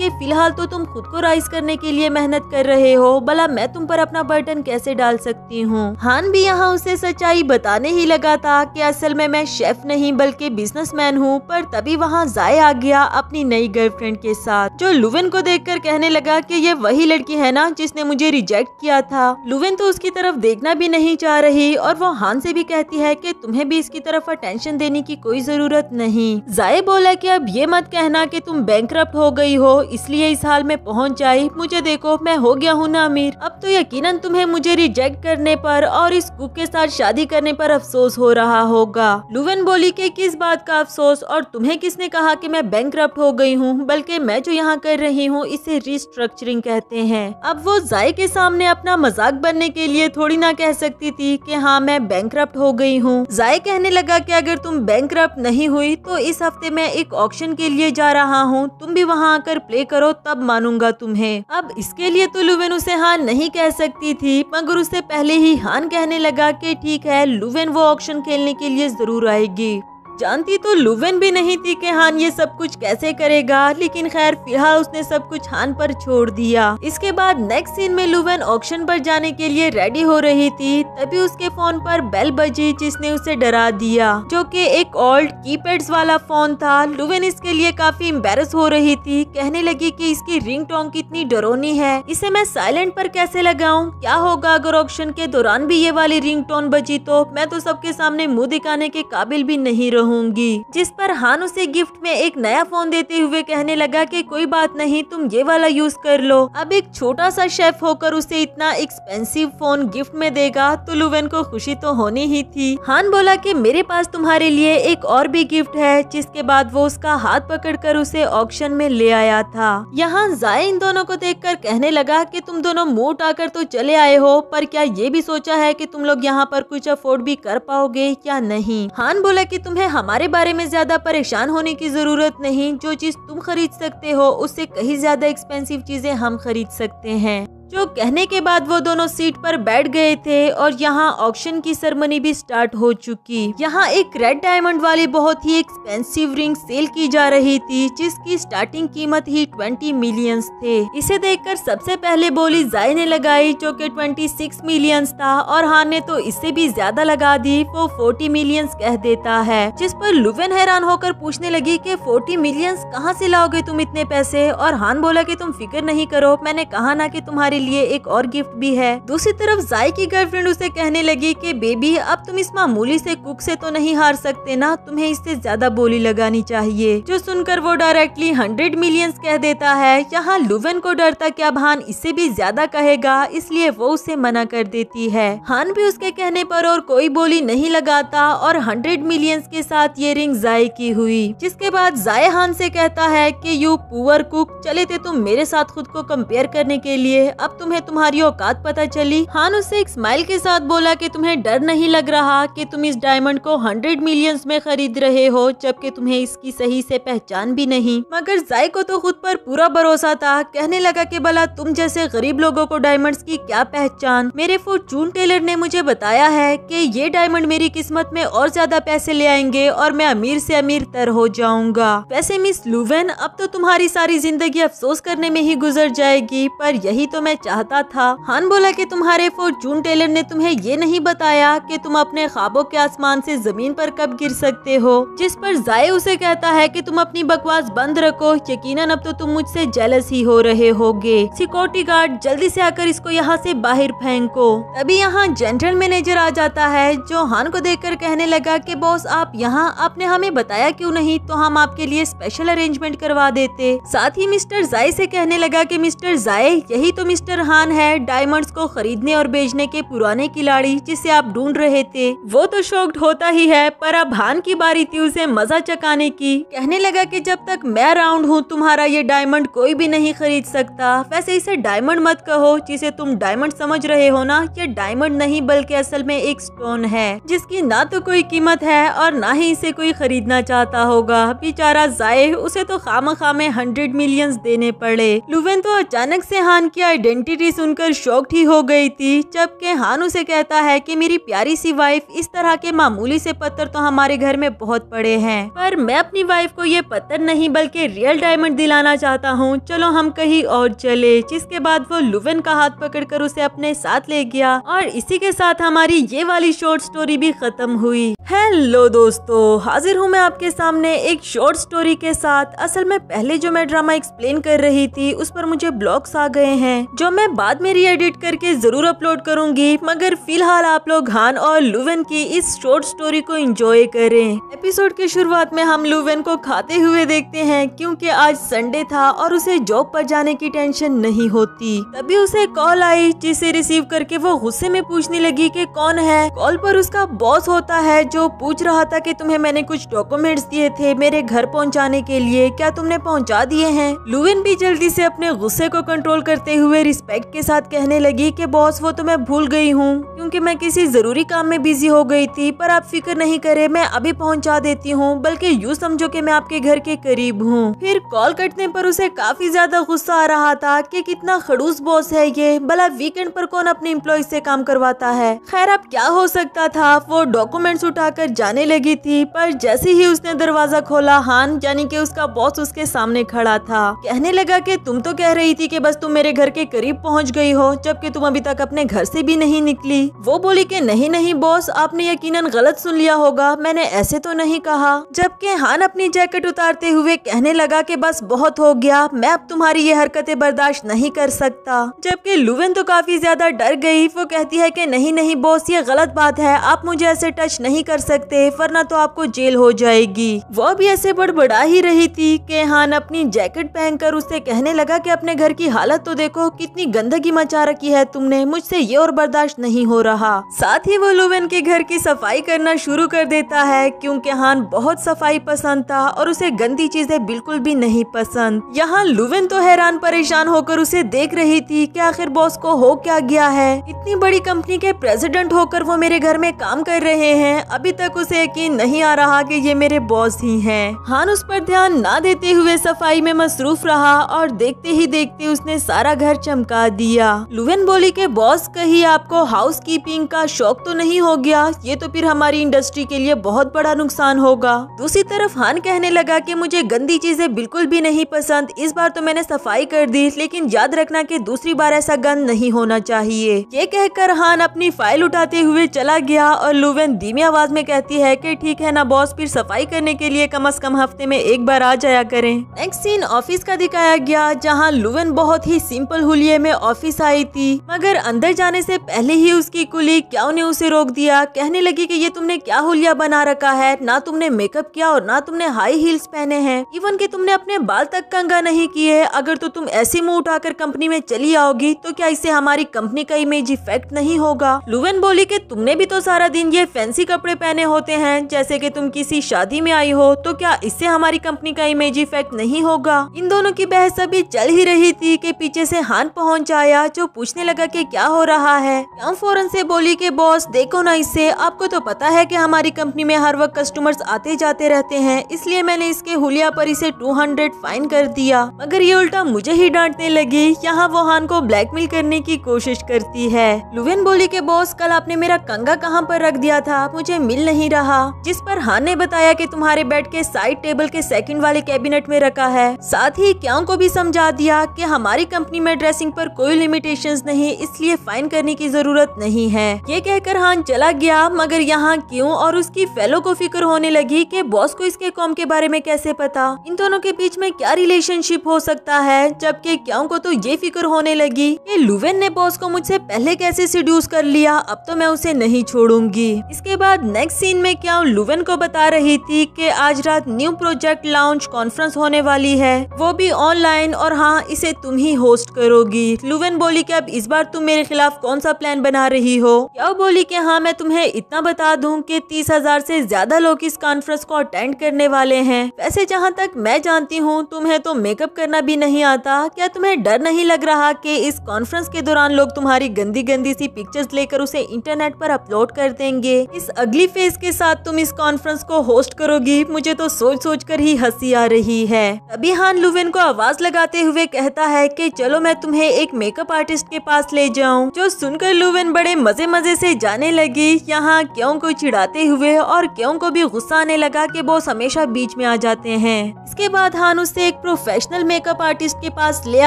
कि फिलहाल तो तुम खुद को राइस करने के लिए मेहनत कर रहे हो भला मैं तुम पर अपना बर्डन कैसे डाल सकती हूँ हान भी यहाँ उसे सच्चाई बताने ही लगा था कि असल में मैं शेफ नहीं बल्कि बिजनेसमैन हूँ पर तभी वहाँ जाय आ गया अपनी नई गर्लफ्रेंड के साथ जो लुविन को देख कहने लगा की ये वही लड़की है ना जिसने मुझे रिजेक्ट किया था लुविन तो उसकी तरफ देखना भी नहीं चाह रही और वो हान से भी कहती है की तुम्हें भी इसकी तरफ अटेंशन देने की कोई जरूरत नहीं जाय बोला कि अब ये मत कहना कि तुम बैंक हो गई हो इसलिए इस हाल में पहुंच जाई मुझे देखो मैं हो गया हूँ ना अमीर अब तो यकीनन तुम्हें मुझे रिजेक्ट करने पर और इस कुक के साथ शादी करने पर अफसोस हो रहा होगा लुवन बोली के किस बात का अफसोस और तुम्हें किसने कहा कि मैं बैंक हो गई हूँ बल्कि मैं जो यहाँ कर रही हूँ इसे रिस्ट्रक्चरिंग कहते हैं अब वो जाय के सामने अपना मजाक बनने के लिए थोड़ी ना कह सकती थी की हाँ मैं बैंक हो गई हूँ जाय कहने लगा की अगर तुम बैंक नहीं हुई तो इस हफ्ते में एक ऑप्शन के लिए जा रहा हूँ तुम भी वहाँ आकर प्ले करो तब मानूंगा तुम्हें अब इसके लिए तो लुवेन उसे हाँ नहीं कह सकती थी मगर उससे पहले ही हान कहने लगा कि ठीक है लुवेन वो ऑप्शन खेलने के लिए जरूर आएगी जानती तो लुवेन भी नहीं थी कि हान ये सब कुछ कैसे करेगा लेकिन खैर फिलहाल उसने सब कुछ हान पर छोड़ दिया इसके बाद नेक्स्ट सीन में लुवेन ऑक्शन पर जाने के लिए रेडी हो रही थी तभी उसके फोन पर बेल बजी जिसने उसे डरा दिया जो कि एक ओल्ड की वाला फोन था लुवेन इसके लिए काफी एम्बेरस हो रही थी कहने लगी की इसकी रिंग टोंग कितनी डरोनी है इसे मैं साइलेंट पर कैसे लगाऊ क्या होगा अगर ऑप्शन के दौरान भी ये वाली रिंग टोन बजी तो मैं तो सबके सामने मुँह दिखाने के काबिल भी नहीं रहूँ रहूंगी जिस पर हान उसे गिफ्ट में एक नया फोन देते हुए कहने लगा कि कोई बात नहीं तुम ये वाला यूज कर लो अब एक छोटा सा शेफ होकर उसे इतना एक्सपेंसिव फोन गिफ्ट में देगा तो लुवेन को खुशी तो होनी ही थी हान बोला कि मेरे पास तुम्हारे लिए एक और भी गिफ्ट है जिसके बाद वो उसका हाथ पकड़कर उसे ऑप्शन में ले आया था यहाँ जाए इन दोनों को कर कहने लगा कि तुम दोनों मोट उठाकर तो चले आए हो पर क्या ये भी सोचा है कि तुम लोग यहाँ पर कुछ अफोर्ड भी कर पाओगे या नहीं हान बोला कि तुम्हें हमारे बारे में ज़्यादा परेशान होने की ज़रूरत नहीं जो चीज़ तुम खरीद सकते हो उससे कहीं ज़्यादा एक्सपेंसिव चीज़ें हम खरीद सकते हैं जो कहने के बाद वो दोनों सीट पर बैठ गए थे और यहाँ ऑक्शन की सरमनी भी स्टार्ट हो चुकी यहाँ एक रेड डायमंड वाली बहुत ही एक्सपेंसिव रिंग सेल की जा रही थी जिसकी स्टार्टिंग कीमत ही 20 मिलियंस थे इसे देखकर सबसे पहले बोली जाय ने लगाई जो कि 26 मिलियंस था और हान ने तो इससे भी ज्यादा लगा दी वो फोर्टी मिलियंस कह देता है जिस पर लुवेन हैरान होकर पूछने लगी की फोर्टी मिलियंस कहाँ से लाओगे तुम इतने पैसे और हान बोला की तुम फिक्र नहीं करो मैंने कहा ना की तुम्हारी तुम्हारे लिए एक और गिफ्ट भी है दूसरी तरफ जाय की गर्लफ्रेंड उसे कहने लगी कि बेबी अब तुम इस मामूली से कुक से तो नहीं हार सकते ना तुम्हें इससे ज्यादा बोली लगानी चाहिए जो सुनकर वो डायरेक्टली हंड्रेड मिलियंस कह देता है यहाँ लुवेन को डर था क्या भान इससे भी ज्यादा कहेगा इसलिए वो उसे मना कर देती है हान भी उसके कहने पर और कोई बोली नहीं लगाता और हंड्रेड मिलियंस के साथ ये रिंग जाय की हुई जिसके बाद जाय हान से कहता है कि यू पुअर कुक चले थे तुम मेरे साथ खुद को कंपेयर करने के लिए अब तुम्हें तुम्हारी औकात पता चली हान उसे एक स्माइल के साथ बोला कि तुम्हें डर नहीं लग रहा कि तुम इस डायमंड को हंड्रेड मिलियंस में खरीद रहे हो जबकि तुम्हें इसकी सही से पहचान भी नहीं मगर जाय को तो खुद पर पूरा भरोसा था कहने लगा कि भला तुम जैसे गरीब लोगो को डायमंड की क्या पहचान मेरे फॉर्चून टेलर ने मुझे बताया है की ये डायमंड मेरी किस्मत में और ज्यादा पैसे ले आएंगे और मैं अमीर ऐसी अमीर तर हो जाऊंगा वैसे मिस लुवेन अब तो तुम्हारी सारी जिंदगी अफसोस करने में ही गुजर जाएगी पर यही तो मैं करना चाहता था हान बोला कि तुम्हारे जून टेलर ने तुम्हें ये नहीं बताया कि तुम अपने ख्वाबों के आसमान से जमीन पर कब गिर सकते हो जिस पर जाय उसे कहता है कि तुम अपनी बकवास बंद रखो यकीनन अब तो तुम मुझसे जेलस ही हो रहे होगे सिक्योरिटी गार्ड जल्दी से आकर इसको यहाँ से बाहर फेंको तभी यहाँ जनरल मैनेजर आ जाता है जो हान को देख कहने लगा की बॉस आप यहाँ आपने हमें बताया क्यूँ नहीं तो हम आपके लिए स्पेशल अरेन्जमेंट करवा देते साथ ही मिस्टर जाय से कहने लगा कि मिस्टर जाय यही तो मिस्टर मिस्टर हान है डायमंड्स को खरीदने और बेचने के पुराने खिलाड़ी जिसे आप ढूंढ रहे थे वो तो शॉक्ड होता ही है पर अब हान की बारी थी उसे मजा चकाने की कहने लगा कि जब तक मैं राउंड हूँ तुम्हारा ये डायमंड कोई भी नहीं खरीद सकता वैसे इसे डायमंड मत कहो जिसे तुम डायमंड समझ रहे हो ना ये डायमंड नहीं बल्कि असल में एक स्टोन है जिसकी न तो कोई कीमत है और ना ही इसे कोई खरीदना चाहता होगा बेचारा जाये उसे तो खामा खामे हंड्रेड मिलियंस देने पड़े लुवेन तो अचानक से हान की आइडेंट एंटिटी सुनकर शॉक्ड ही हो गई थी जबकि हान उसे कहता है कि मेरी प्यारी सी वाइफ इस तरह के मामूली से पत्थर तो हमारे घर में बहुत पड़े हैं पर मैं अपनी वाइफ को ये पत्थर नहीं बल्कि रियल डायमंड दिलाना चाहता हूँ चलो हम कहीं और चले जिसके बाद वो लुवेन का हाथ पकड़कर उसे अपने साथ ले गया और इसी के साथ हमारी ये वाली शॉर्ट स्टोरी भी खत्म हुई हेलो दोस्तों हाजिर हूँ मैं आपके सामने एक शॉर्ट स्टोरी के साथ असल में पहले जो मैं ड्रामा एक्सप्लेन कर रही थी उस पर मुझे ब्लॉग्स आ गए हैं जो जो मैं बाद में री एडिट करके ज़रूर अपलोड करूंगी मगर फिलहाल आप लोग हान और लुवेन की इस शॉर्ट स्टोरी को एंजॉय करें एपिसोड की शुरुआत में हम लुवेन को खाते हुए देखते हैं क्योंकि आज संडे था और उसे जॉब पर जाने की टेंशन नहीं होती तभी उसे कॉल आई जिसे रिसीव करके वो गुस्से में पूछने लगी की कौन है कॉल पर उसका बॉस होता है जो पूछ रहा था की तुम्हें मैंने कुछ डॉक्यूमेंट्स दिए थे मेरे घर पहुंचाने के लिए क्या तुमने पहुंचा दिए हैं लुविन भी जल्दी से अपने गुस्से को कंट्रोल करते हुए रिस्पेक्ट के साथ कहने लगी कि बॉस वो तो मैं भूल गई हूँ क्योंकि मैं किसी जरूरी काम में बिजी हो गई थी पर आप फिक्र नहीं करे मैं अभी पहुँचा देती हूँ बल्कि यूँ समझो कि मैं आपके घर के करीब हूँ फिर कॉल कटने पर उसे काफी ज्यादा गुस्सा आ रहा था कि कितना खड़ूस बॉस है ये भला वीकेंड पर कौन अपने इम्प्लॉय से काम करवाता है खैर अब क्या हो सकता था वो डॉक्यूमेंट्स उठाकर जाने लगी थी पर जैसे ही उसने दरवाजा खोला हान यानी कि उसका बॉस उसके सामने खड़ा था कहने लगा कि तुम तो कह रही थी कि बस तुम मेरे घर के करीब करीब पहुंच गई हो जबकि तुम अभी तक अपने घर से भी नहीं निकली वो बोली कि नहीं नहीं बॉस आपने यकीनन गलत सुन लिया होगा मैंने ऐसे तो नहीं कहा जबकि हान अपनी जैकेट उतारते हुए कहने लगा कि बस बहुत हो गया मैं अब तुम्हारी ये हरकतें बर्दाश्त नहीं कर सकता जबकि लुवेन तो काफी ज्यादा डर गई वो कहती है की नहीं नहीं बॉस ये गलत बात है आप मुझे ऐसे टच नहीं कर सकते वरना तो आपको जेल हो जाएगी वो भी ऐसे बड़बड़ा ही रही थी कि हान अपनी जैकेट पहनकर उससे कहने लगा कि अपने घर की हालत तो देखो कि कितनी गंदगी मचा रखी है तुमने मुझसे ये और बर्दाश्त नहीं हो रहा साथ ही वो लुवेन के घर की सफाई करना शुरू कर देता है क्योंकि हान बहुत सफाई पसंद था और उसे गंदी चीजें बिल्कुल भी नहीं पसंद यहाँ लुवेन तो हैरान परेशान होकर उसे देख रही थी कि आखिर बॉस को हो क्या गया है इतनी बड़ी कंपनी के प्रेसिडेंट होकर वो मेरे घर में काम कर रहे हैं अभी तक उसे यकीन नहीं आ रहा कि ये मेरे बॉस ही हैं। हान उस पर ध्यान ना देते हुए सफाई में मसरूफ रहा और देखते ही देखते उसने सारा घर चम धमका दिया लुवेन बोली के बॉस कहीं आपको हाउस कीपिंग का शौक तो नहीं हो गया ये तो फिर हमारी इंडस्ट्री के लिए बहुत बड़ा नुकसान होगा दूसरी तरफ हान कहने लगा की मुझे गंदी चीजें बिल्कुल भी नहीं पसंद इस बार तो मैंने सफाई कर दी लेकिन याद रखना की दूसरी बार ऐसा गंद नहीं होना चाहिए ये कहकर हान अपनी फाइल उठाते हुए चला गया और लुवेन धीमी आवाज में कहती है की ठीक है ना बॉस फिर सफाई करने के लिए कम अज कम हफ्ते में एक बार आ जाया करें नेक्स्ट सीन ऑफिस का दिखाया गया जहाँ लुवेन बहुत ही सिंपल हुई लिए मैं ऑफिस आई थी मगर अंदर जाने से पहले ही उसकी कुली क्या ने उसे रोक दिया कहने लगी कि ये तुमने क्या हुलिया बना रखा है ना तुमने मेकअप किया और ना तुमने हाई हील्स पहने हैं इवन कि तुमने अपने बाल तक कंगा नहीं किए है अगर तो तुम ऐसे मुंह उठाकर कंपनी में चली आओगी तो क्या इससे हमारी कंपनी का इमेज इफेक्ट नहीं होगा लुवेन बोली की तुमने भी तो सारा दिन ये फैंसी कपड़े पहने होते हैं जैसे की तुम किसी शादी में आई हो तो क्या इससे हमारी कंपनी का इमेज इफेक्ट नहीं होगा इन दोनों की बहस अभी चल ही रही थी के पीछे से हान पहुंच आया जो पूछने लगा कि क्या हो रहा है टम फौरन से बोली कि बॉस देखो ना इसे आपको तो पता है कि हमारी कंपनी में हर वक्त कस्टमर्स आते जाते रहते हैं इसलिए मैंने इसके हुलिया पर इसे 200 फाइन कर दिया मगर ये उल्टा मुझे ही डांटने लगी यहाँ वोहान को ब्लैकमेल करने की कोशिश करती है लुवेन बोली के बॉस कल आपने मेरा कंगा कहाँ पर रख दिया था मुझे मिल नहीं रहा जिस पर हान ने बताया की तुम्हारे बेड के साइड टेबल के सेकेंड वाले कैबिनेट में रखा है साथ ही क्यों को भी समझा दिया कि हमारी कंपनी में ड्रेसिंग प्राइसिंग पर कोई लिमिटेशंस नहीं इसलिए फाइन करने की जरूरत नहीं है ये कहकर हान चला गया मगर यहाँ क्यों और उसकी फेलो को फिक्र होने लगी कि बॉस को इसके कॉम के बारे में कैसे पता इन दोनों के बीच में क्या रिलेशनशिप हो सकता है जबकि क्यों को तो ये फिक्र होने लगी की लुवेन ने बॉस को मुझसे पहले कैसे सिड्यूस कर लिया अब तो मैं उसे नहीं छोड़ूंगी इसके बाद नेक्स्ट सीन में क्या लुवेन को बता रही थी कि आज रात न्यू प्रोजेक्ट लॉन्च कॉन्फ्रेंस होने वाली है वो भी ऑनलाइन और हाँ इसे तुम ही होस्ट करोगी होगी लुवेन बोली की अब इस बार तुम मेरे खिलाफ कौन सा प्लान बना रही हो क्या बोली की हाँ मैं तुम्हें इतना बता दूँ की तीस हजार ऐसी ज्यादा लोग इस कॉन्फ्रेंस को अटेंड करने वाले है वैसे जहाँ तक मैं जानती हूँ तुम्हें तो मेकअप करना भी नहीं आता क्या तुम्हें डर नहीं लग रहा कि इस कॉन्फ्रेंस के दौरान लोग तुम्हारी गंदी गंदी सी पिक्चर्स लेकर उसे इंटरनेट पर अपलोड कर देंगे इस अगली फेज के साथ तुम इस कॉन्फ्रेंस को होस्ट करोगी मुझे तो सोच सोच कर ही हंसी आ रही है तभी हान लुवेन को आवाज लगाते हुए कहता है की चलो मैं तुम्हें उन्हें एक मेकअप आर्टिस्ट के पास ले जाऊं जो सुनकर लुविन बड़े मजे मजे से जाने लगी यहाँ क्यों को चिढ़ाते हुए और क्यों को भी गुस्सा आने लगा कि बॉस हमेशा बीच में आ जाते हैं इसके बाद हान उसे एक प्रोफेशनल मेकअप आर्टिस्ट के पास ले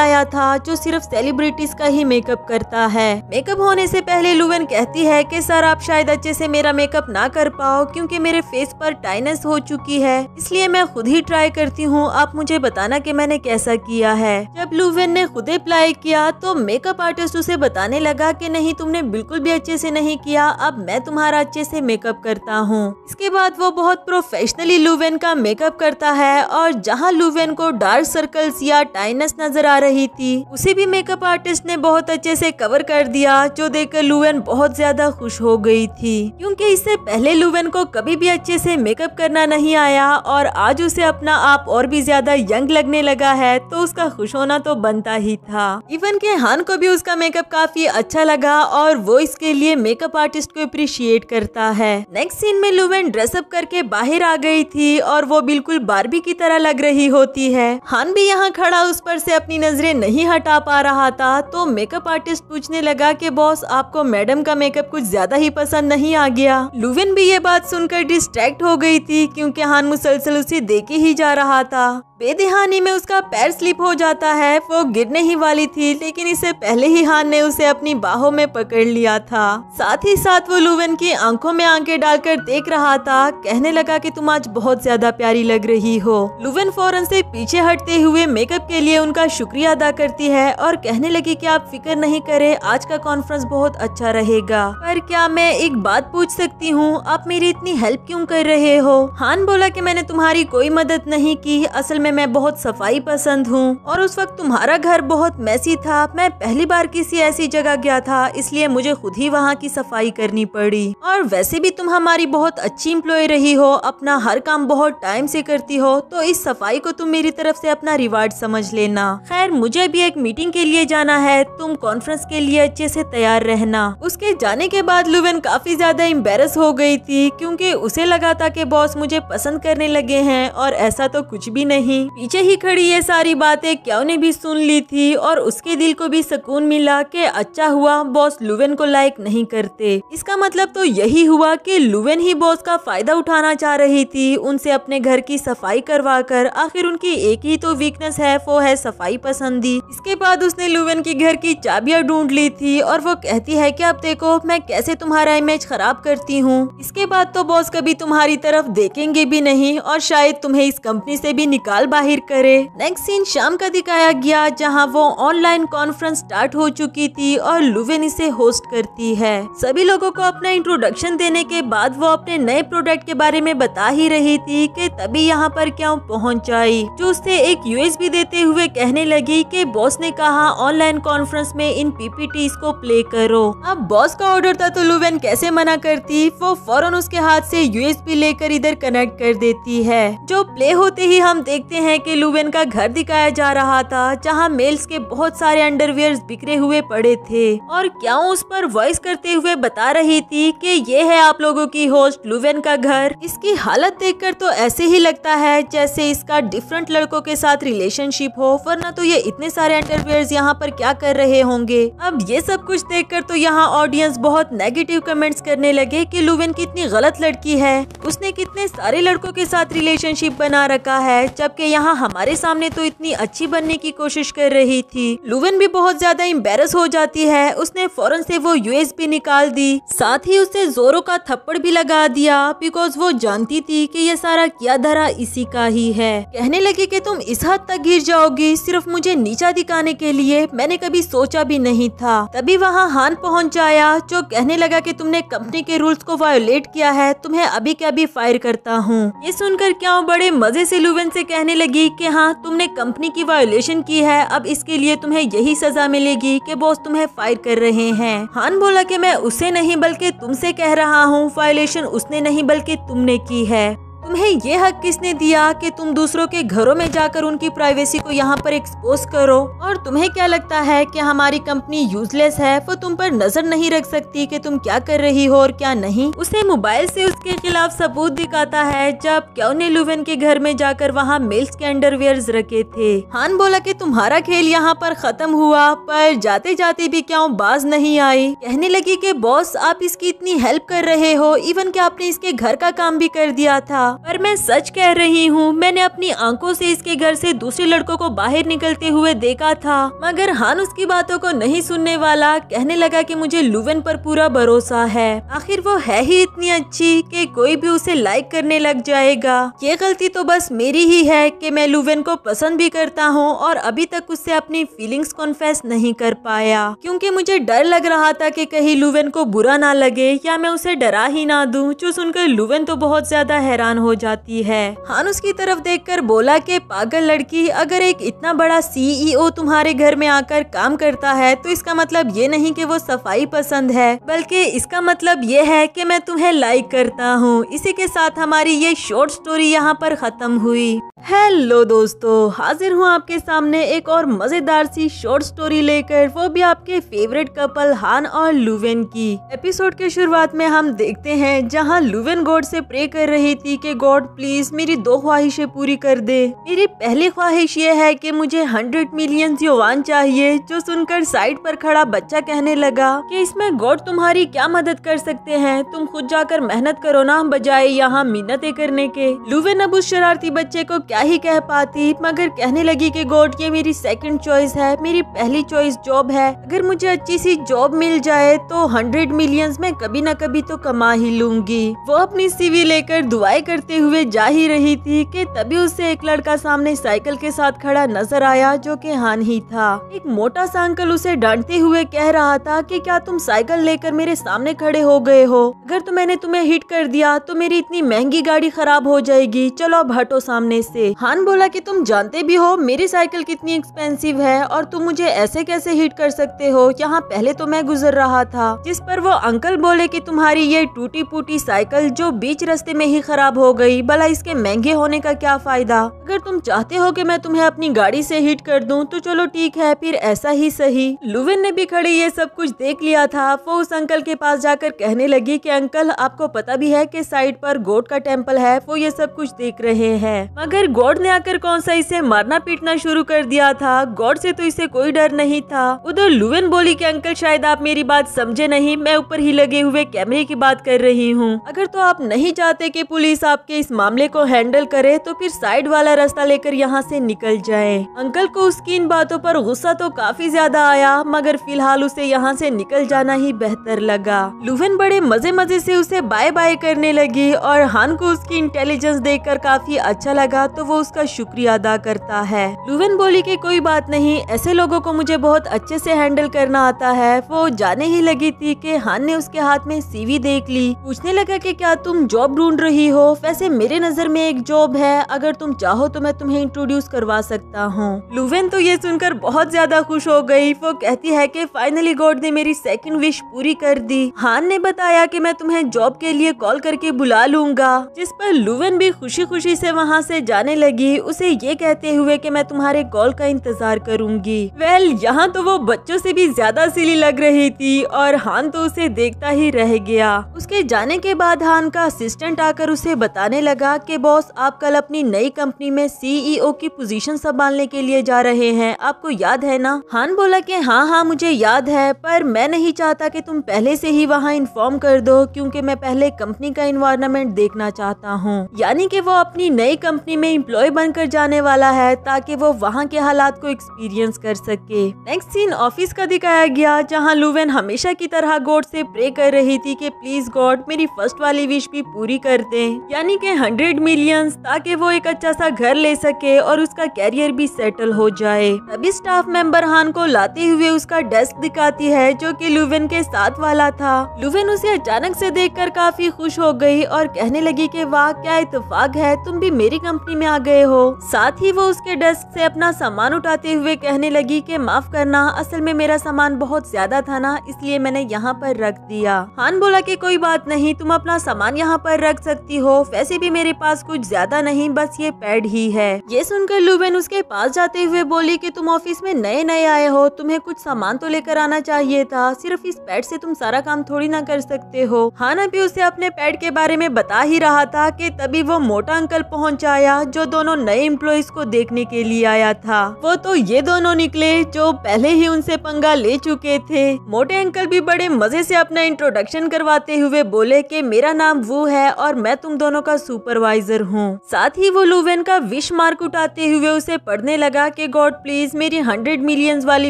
आया था जो सिर्फ सेलिब्रिटीज का ही मेकअप करता है मेकअप होने से पहले लुवेन कहती है की सर आप शायद अच्छे से मेरा मेकअप ना कर पाओ क्यूँकी मेरे फेस पर टाइनस हो चुकी है इसलिए मैं खुद ही ट्राई करती हूँ आप मुझे बताना की मैंने कैसा किया है जब लुवेन ने खुद अप्लाई किया तो मेकअप आर्टिस्ट उसे बताने लगा कि नहीं तुमने बिल्कुल भी अच्छे से नहीं किया अब मैं तुम्हारा अच्छे से मेकअप करता हूँ इसके बाद वो बहुत प्रोफेशनली लुवेन का मेकअप करता है और जहाँ लुवेन को डार्क सर्कल्स या टाइनस नजर आ रही थी उसे भी मेकअप आर्टिस्ट ने बहुत अच्छे से कवर कर दिया जो देखकर लुवेन बहुत ज्यादा खुश हो गई थी क्योंकि इससे पहले लुवेन को कभी भी अच्छे से मेकअप करना नहीं आया और आज उसे अपना आप और भी ज्यादा यंग लगने लगा है तो उसका खुश होना तो बनता ही था इवन के हान को भी उसका मेकअप काफी अच्छा लगा और वो इसके लिए मेकअप आर्टिस्ट को अप्रिशिएट करता है नेक्स्ट सीन में लुवेन ड्रेसअप करके बाहर आ गई थी और वो बिल्कुल बारबी की तरह लग रही होती है हान भी यहाँ खड़ा उस पर से अपनी नजरे नहीं हटा पा रहा था तो मेकअप आर्टिस्ट पूछने लगा की बॉस आपको मैडम का मेकअप कुछ ज्यादा ही पसंद नहीं आ गया लुवेन भी ये बात सुनकर डिस्ट्रैक्ट हो गई थी क्यूँकी हान मुसलसल उसे देखे ही जा रहा था बेदिहानी में उसका पैर स्लिप हो जाता है वो गिरने ही वाली थी लेकिन इससे पहले ही हान ने उसे अपनी बाहों में पकड़ लिया था साथ ही साथ वो लुवेन की आंखों में आंखें डालकर देख रहा था कहने लगा कि तुम आज बहुत ज्यादा प्यारी लग रही हो लुवेन फौरन से पीछे हटते हुए मेकअप के लिए उनका शुक्रिया अदा करती है और कहने लगी की आप फिक्र नहीं करे आज का कॉन्फ्रेंस बहुत अच्छा रहेगा पर क्या मैं एक बात पूछ सकती हूँ आप मेरी इतनी हेल्प क्यूँ कर रहे हो हान बोला की मैंने तुम्हारी कोई मदद नहीं की असल में मैं बहुत सफाई पसंद हूँ और उस वक्त तुम्हारा घर बहुत मैसी था मैं पहली बार किसी ऐसी जगह गया था इसलिए मुझे खुद ही वहाँ की सफाई करनी पड़ी और वैसे भी तुम हमारी बहुत अच्छी इम्प्लॉय रही हो अपना हर काम बहुत टाइम से करती हो तो इस सफाई को तुम मेरी तरफ से अपना रिवार्ड समझ लेना खैर मुझे भी एक मीटिंग के लिए जाना है तुम कॉन्फ्रेंस के लिए अच्छे से तैयार रहना उसके जाने के बाद लुवेन काफी ज्यादा एम्बेरस हो गई थी क्योंकि उसे लगा था कि बॉस मुझे पसंद करने लगे हैं और ऐसा तो कुछ भी नहीं थी पीछे ही खड़ी ये सारी बातें क्या ने भी सुन ली थी और उसके दिल को भी सुकून मिला कि अच्छा हुआ बॉस लुवेन को लाइक नहीं करते इसका मतलब तो यही हुआ कि लुवेन ही बॉस का फायदा उठाना चाह रही थी उनसे अपने घर की सफाई करवा कर आखिर उनकी एक ही तो वीकनेस है वो है सफाई पसंदी इसके बाद उसने लुवेन की घर की चाबियाँ ढूंढ ली थी और वो कहती है की अब देखो मैं कैसे तुम्हारा इमेज खराब करती हूँ इसके बाद तो बॉस कभी तुम्हारी तरफ देखेंगे भी नहीं और शायद तुम्हें इस कंपनी से भी निकाल बाहर करे नेक्स्ट सीन शाम का दिखाया गया जहाँ वो ऑनलाइन कॉन्फ्रेंस स्टार्ट हो चुकी थी और लुवेन इसे होस्ट करती है सभी लोगों को अपना इंट्रोडक्शन देने के बाद वो अपने नए प्रोडक्ट के बारे में बता ही रही थी कि तभी यहाँ पर क्या पहुँच आई जो उससे एक यूएसबी देते हुए कहने लगी की बॉस ने कहा ऑनलाइन कॉन्फ्रेंस में इन पीपीटी को प्ले करो अब बॉस का ऑर्डर था तो लुवेन कैसे मना करती वो फौरन उसके हाथ से यूएसबी लेकर इधर कनेक्ट कर देती है जो प्ले होते ही हम देखते देखते हैं कि लुवेन का घर दिखाया जा रहा था जहाँ मेल्स के बहुत सारे अंडरवियर बिखरे हुए पड़े थे और क्या उस पर वॉइस करते हुए बता रही थी कि ये है आप लोगों की होस्ट लुवेन का घर इसकी हालत देखकर तो ऐसे ही लगता है जैसे इसका डिफरेंट लड़कों के साथ रिलेशनशिप हो वरना तो ये इतने सारे अंडरवियर यहाँ पर क्या कर रहे होंगे अब ये सब कुछ देख तो यहाँ ऑडियंस बहुत नेगेटिव कमेंट्स करने लगे कि लुवेन कितनी गलत लड़की है उसने कितने सारे लड़कों के साथ रिलेशनशिप बना रखा है जबकि यहाँ हमारे सामने तो इतनी अच्छी बनने की कोशिश कर रही थी लुवेन भी बहुत ज्यादा इम्बेरस हो जाती है उसने फौरन से वो यूएस निकाल दी साथ ही उसे जोरों का थप्पड़ भी लगा दिया बिकॉज वो जानती थी कि ये सारा किया धरा इसी का ही है कहने लगी कि तुम इस हद तक गिर जाओगी सिर्फ मुझे नीचा दिखाने के लिए मैंने कभी सोचा भी नहीं था तभी वहाँ हान पहुँच जाया जो कहने लगा कि तुमने कंपनी के रूल्स को वायोलेट किया है तुम्हें अभी के अभी फायर करता हूँ ये सुनकर क्या बड़े मजे से लुवेन से कहने लगी कि हाँ तुमने कंपनी की वायोलेशन की है अब इसके लिए तुम्हें यही सजा मिलेगी कि बॉस तुम्हें फायर कर रहे हैं हान बोला कि मैं उसे नहीं बल्कि तुमसे कह रहा हूँ वायोलेशन उसने नहीं बल्कि तुमने की है तुम्हें ये हक किसने दिया कि तुम दूसरों के घरों में जाकर उनकी प्राइवेसी को यहाँ पर एक्सपोज करो और तुम्हें क्या लगता है कि हमारी कंपनी यूजलेस है वो तुम पर नजर नहीं रख सकती कि तुम क्या कर रही हो और क्या नहीं उसे मोबाइल से उसके खिलाफ सबूत दिखाता है जब क्यों ने लुवेन के घर में जाकर वहाँ मिल्स के अंडरवेयर रखे थे हान बोला की तुम्हारा खेल यहाँ पर खत्म हुआ पर जाते जाते भी क्यों बाज नहीं आई कहने लगी की बॉस आप इसकी इतनी हेल्प कर रहे हो इवन की आपने इसके घर का काम भी कर दिया था पर मैं सच कह रही हूँ मैंने अपनी आंखों से इसके घर से दूसरे लड़कों को बाहर निकलते हुए देखा था मगर हान उसकी बातों को नहीं सुनने वाला कहने लगा कि मुझे लुवेन पर पूरा भरोसा है आखिर वो है ही इतनी अच्छी कि कोई भी उसे लाइक करने लग जाएगा ये गलती तो बस मेरी ही है कि मैं लुवेन को पसंद भी करता हूँ और अभी तक उससे अपनी फीलिंग्स कॉन्फेस नहीं कर पाया क्यूँकी मुझे डर लग रहा था की कहीं लुवेन को बुरा ना लगे या मैं उसे डरा ही ना दू जो सुनकर लुवेन तो बहुत ज्यादा हैरान परेशान हो जाती है हान उसकी तरफ देखकर बोला कि पागल लड़की अगर एक इतना बड़ा सीईओ e तुम्हारे घर में आकर काम करता है तो इसका मतलब ये नहीं कि वो सफाई पसंद है बल्कि इसका मतलब ये है कि मैं तुम्हें लाइक करता हूँ इसी के साथ हमारी ये शॉर्ट स्टोरी यहाँ पर खत्म हुई हेलो दोस्तों हाजिर हूँ आपके सामने एक और मजेदार सी शॉर्ट स्टोरी लेकर वो भी आपके फेवरेट कपल हान और लुवेन की एपिसोड के शुरुआत में हम देखते हैं जहाँ लुवेन गोड से प्रे कर रही थी के गॉड प्लीज मेरी दो ख्वाहिशें पूरी कर दे मेरी पहली ख्वाहिश ये है कि मुझे हंड्रेड मिलियन योवान चाहिए जो सुनकर साइड पर खड़ा बच्चा कहने लगा कि इसमें गॉड तुम्हारी क्या मदद कर सकते हैं तुम खुद जाकर मेहनत करो ना बजाय यहाँ मिन्नते करने के लुवे नब उस शरारती बच्चे को क्या ही कह पाती मगर कहने लगी की गॉड ये मेरी सेकेंड चॉइस है मेरी पहली चॉइस जॉब है अगर मुझे अच्छी सी जॉब मिल जाए तो हंड्रेड मिलियंस में कभी ना कभी तो कमा ही लूंगी वो अपनी सीवी लेकर दुआएं कर करते हुए जा ही रही थी कि तभी उसे एक लड़का सामने साइकिल के साथ खड़ा नजर आया जो कि हान ही था एक मोटा सा अंकल उसे डांटते हुए कह रहा था कि क्या तुम साइकिल लेकर मेरे सामने खड़े हो गए हो अगर तो मैंने तुम्हें हिट कर दिया तो मेरी इतनी महंगी गाड़ी खराब हो जाएगी चलो अब हटो सामने से हान बोला की तुम जानते भी हो मेरी साइकिल कितनी एक्सपेंसिव है और तुम मुझे ऐसे कैसे हिट कर सकते हो यहाँ पहले तो मैं गुजर रहा था जिस पर वो अंकल बोले की तुम्हारी ये टूटी फूटी साइकिल जो बीच रस्ते में ही खराब हो हो गई भला इसके महंगे होने का क्या फायदा अगर तुम चाहते हो कि मैं तुम्हें अपनी गाड़ी से हिट कर दूं तो चलो ठीक है फिर ऐसा ही सही लुविन ने भी खड़े ये सब कुछ देख लिया था वो उस अंकल के पास जाकर कहने लगी कि अंकल आपको पता भी है कि साइड पर गोड का टेम्पल है वो ये सब कुछ देख रहे हैं मगर गोड ने आकर कौन सा इसे मारना पीटना शुरू कर दिया था गोड से तो इसे कोई डर नहीं था उधर लुविन बोली की अंकल शायद आप मेरी बात समझे नहीं मैं ऊपर ही लगे हुए कैमरे की बात कर रही हूँ अगर तो आप नहीं चाहते की पुलिस आप आपके इस मामले को हैंडल करे तो फिर साइड वाला रास्ता लेकर यहाँ से निकल जाए अंकल को उसकी इन बातों पर गुस्सा तो काफी ज्यादा आया मगर फिलहाल उसे यहाँ से निकल जाना ही बेहतर लगा लुवेन बड़े मजे मजे से उसे बाय बाय करने लगी और हान को उसकी इंटेलिजेंस कर काफी अच्छा लगा तो वो उसका शुक्रिया अदा करता है लुवेन बोली की कोई बात नहीं ऐसे लोगो को मुझे बहुत अच्छे से हैंडल करना आता है वो जाने ही लगी थी की हान ने उसके हाथ में सीवी देख ली पूछने लगा की क्या तुम जॉब ढूंढ रही हो वैसे मेरे नज़र में एक जॉब है अगर तुम चाहो तो मैं तुम्हें इंट्रोड्यूस करवा सकता हूँ लुवेन तो ये सुनकर बहुत ज्यादा खुश हो गई वो कहती है कि फाइनली गॉड ने मेरी सेकंड विश पूरी कर दी हान ने बताया कि मैं तुम्हें जॉब के लिए कॉल करके बुला लूंगा जिस पर लुवेन भी खुशी खुशी ऐसी वहाँ ऐसी जाने लगी उसे ये कहते हुए की मैं तुम्हारे कॉल का इंतजार करूंगी वेल यहाँ तो वो बच्चों से भी ज्यादा सिली लग रही थी और हान तो उसे देखता ही रह गया उसके जाने के बाद हान का असिस्टेंट आकर उसे बता बताने लगा कि बॉस आप कल अपनी नई कंपनी में सीईओ e की पोजीशन संभालने के लिए जा रहे हैं आपको याद है ना हान बोला कि हाँ हाँ मुझे याद है पर मैं नहीं चाहता कि तुम पहले से ही वहाँ इन्फॉर्म कर दो क्योंकि मैं पहले कंपनी का इन्वायरमेंट देखना चाहता हूँ यानी कि वो अपनी नई कंपनी में इम्प्लॉय बनकर जाने वाला है ताकि वो वहाँ के हालात को एक्सपीरियंस कर सके नेक्स्ट सीन ऑफिस का दिखाया गया जहाँ लुवेन हमेशा की तरह गोड से प्रे कर रही थी कि प्लीज गॉड मेरी फर्स्ट वाली विश भी पूरी कर दे यानी यानी कि हंड्रेड मिलियंस ताकि वो एक अच्छा सा घर ले सके और उसका कैरियर भी सेटल हो जाए तभी स्टाफ मेंबर हान को लाते हुए उसका डेस्क दिखाती है जो कि लुवेन के साथ वाला था लुवेन उसे अचानक से देखकर काफी खुश हो गई और कहने लगी कि वाह क्या इतफाक है तुम भी मेरी कंपनी में आ गए हो साथ ही वो उसके डेस्क ऐसी अपना सामान उठाते हुए कहने लगी की माफ करना असल में मेरा सामान बहुत ज्यादा था ना इसलिए मैंने यहाँ पर रख दिया हान बोला की कोई बात नहीं तुम अपना सामान यहाँ पर रख सकती हो वैसे भी मेरे पास कुछ ज्यादा नहीं बस ये पैड ही है ये सुनकर लुबेन उसके पास जाते हुए बोली की तुम ऑफिस में नए नए आए हो तुम्हें कुछ सामान तो लेकर आना चाहिए था सिर्फ इस पैड से तुम सारा काम थोड़ी ना कर सकते हो हाना भी उसे अपने पैड के बारे में बता ही रहा था कि तभी वो मोटा अंकल पहुँच आया जो दोनों नए इम्प्लॉयज को देखने के लिए आया था वो तो ये दोनों निकले जो पहले ही उनसे पंगा ले चुके थे मोटे अंकल भी बड़े मजे से अपना इंट्रोडक्शन करवाते हुए बोले कि मेरा नाम वो है और मैं तुम दोनों दोनों का सुपरवाइजर हूँ साथ ही वो लुवेन का विश मार्क उठाते हुए उसे पढ़ने लगा की गॉड प्लीज मेरी हंड्रेड मिलियंस वाली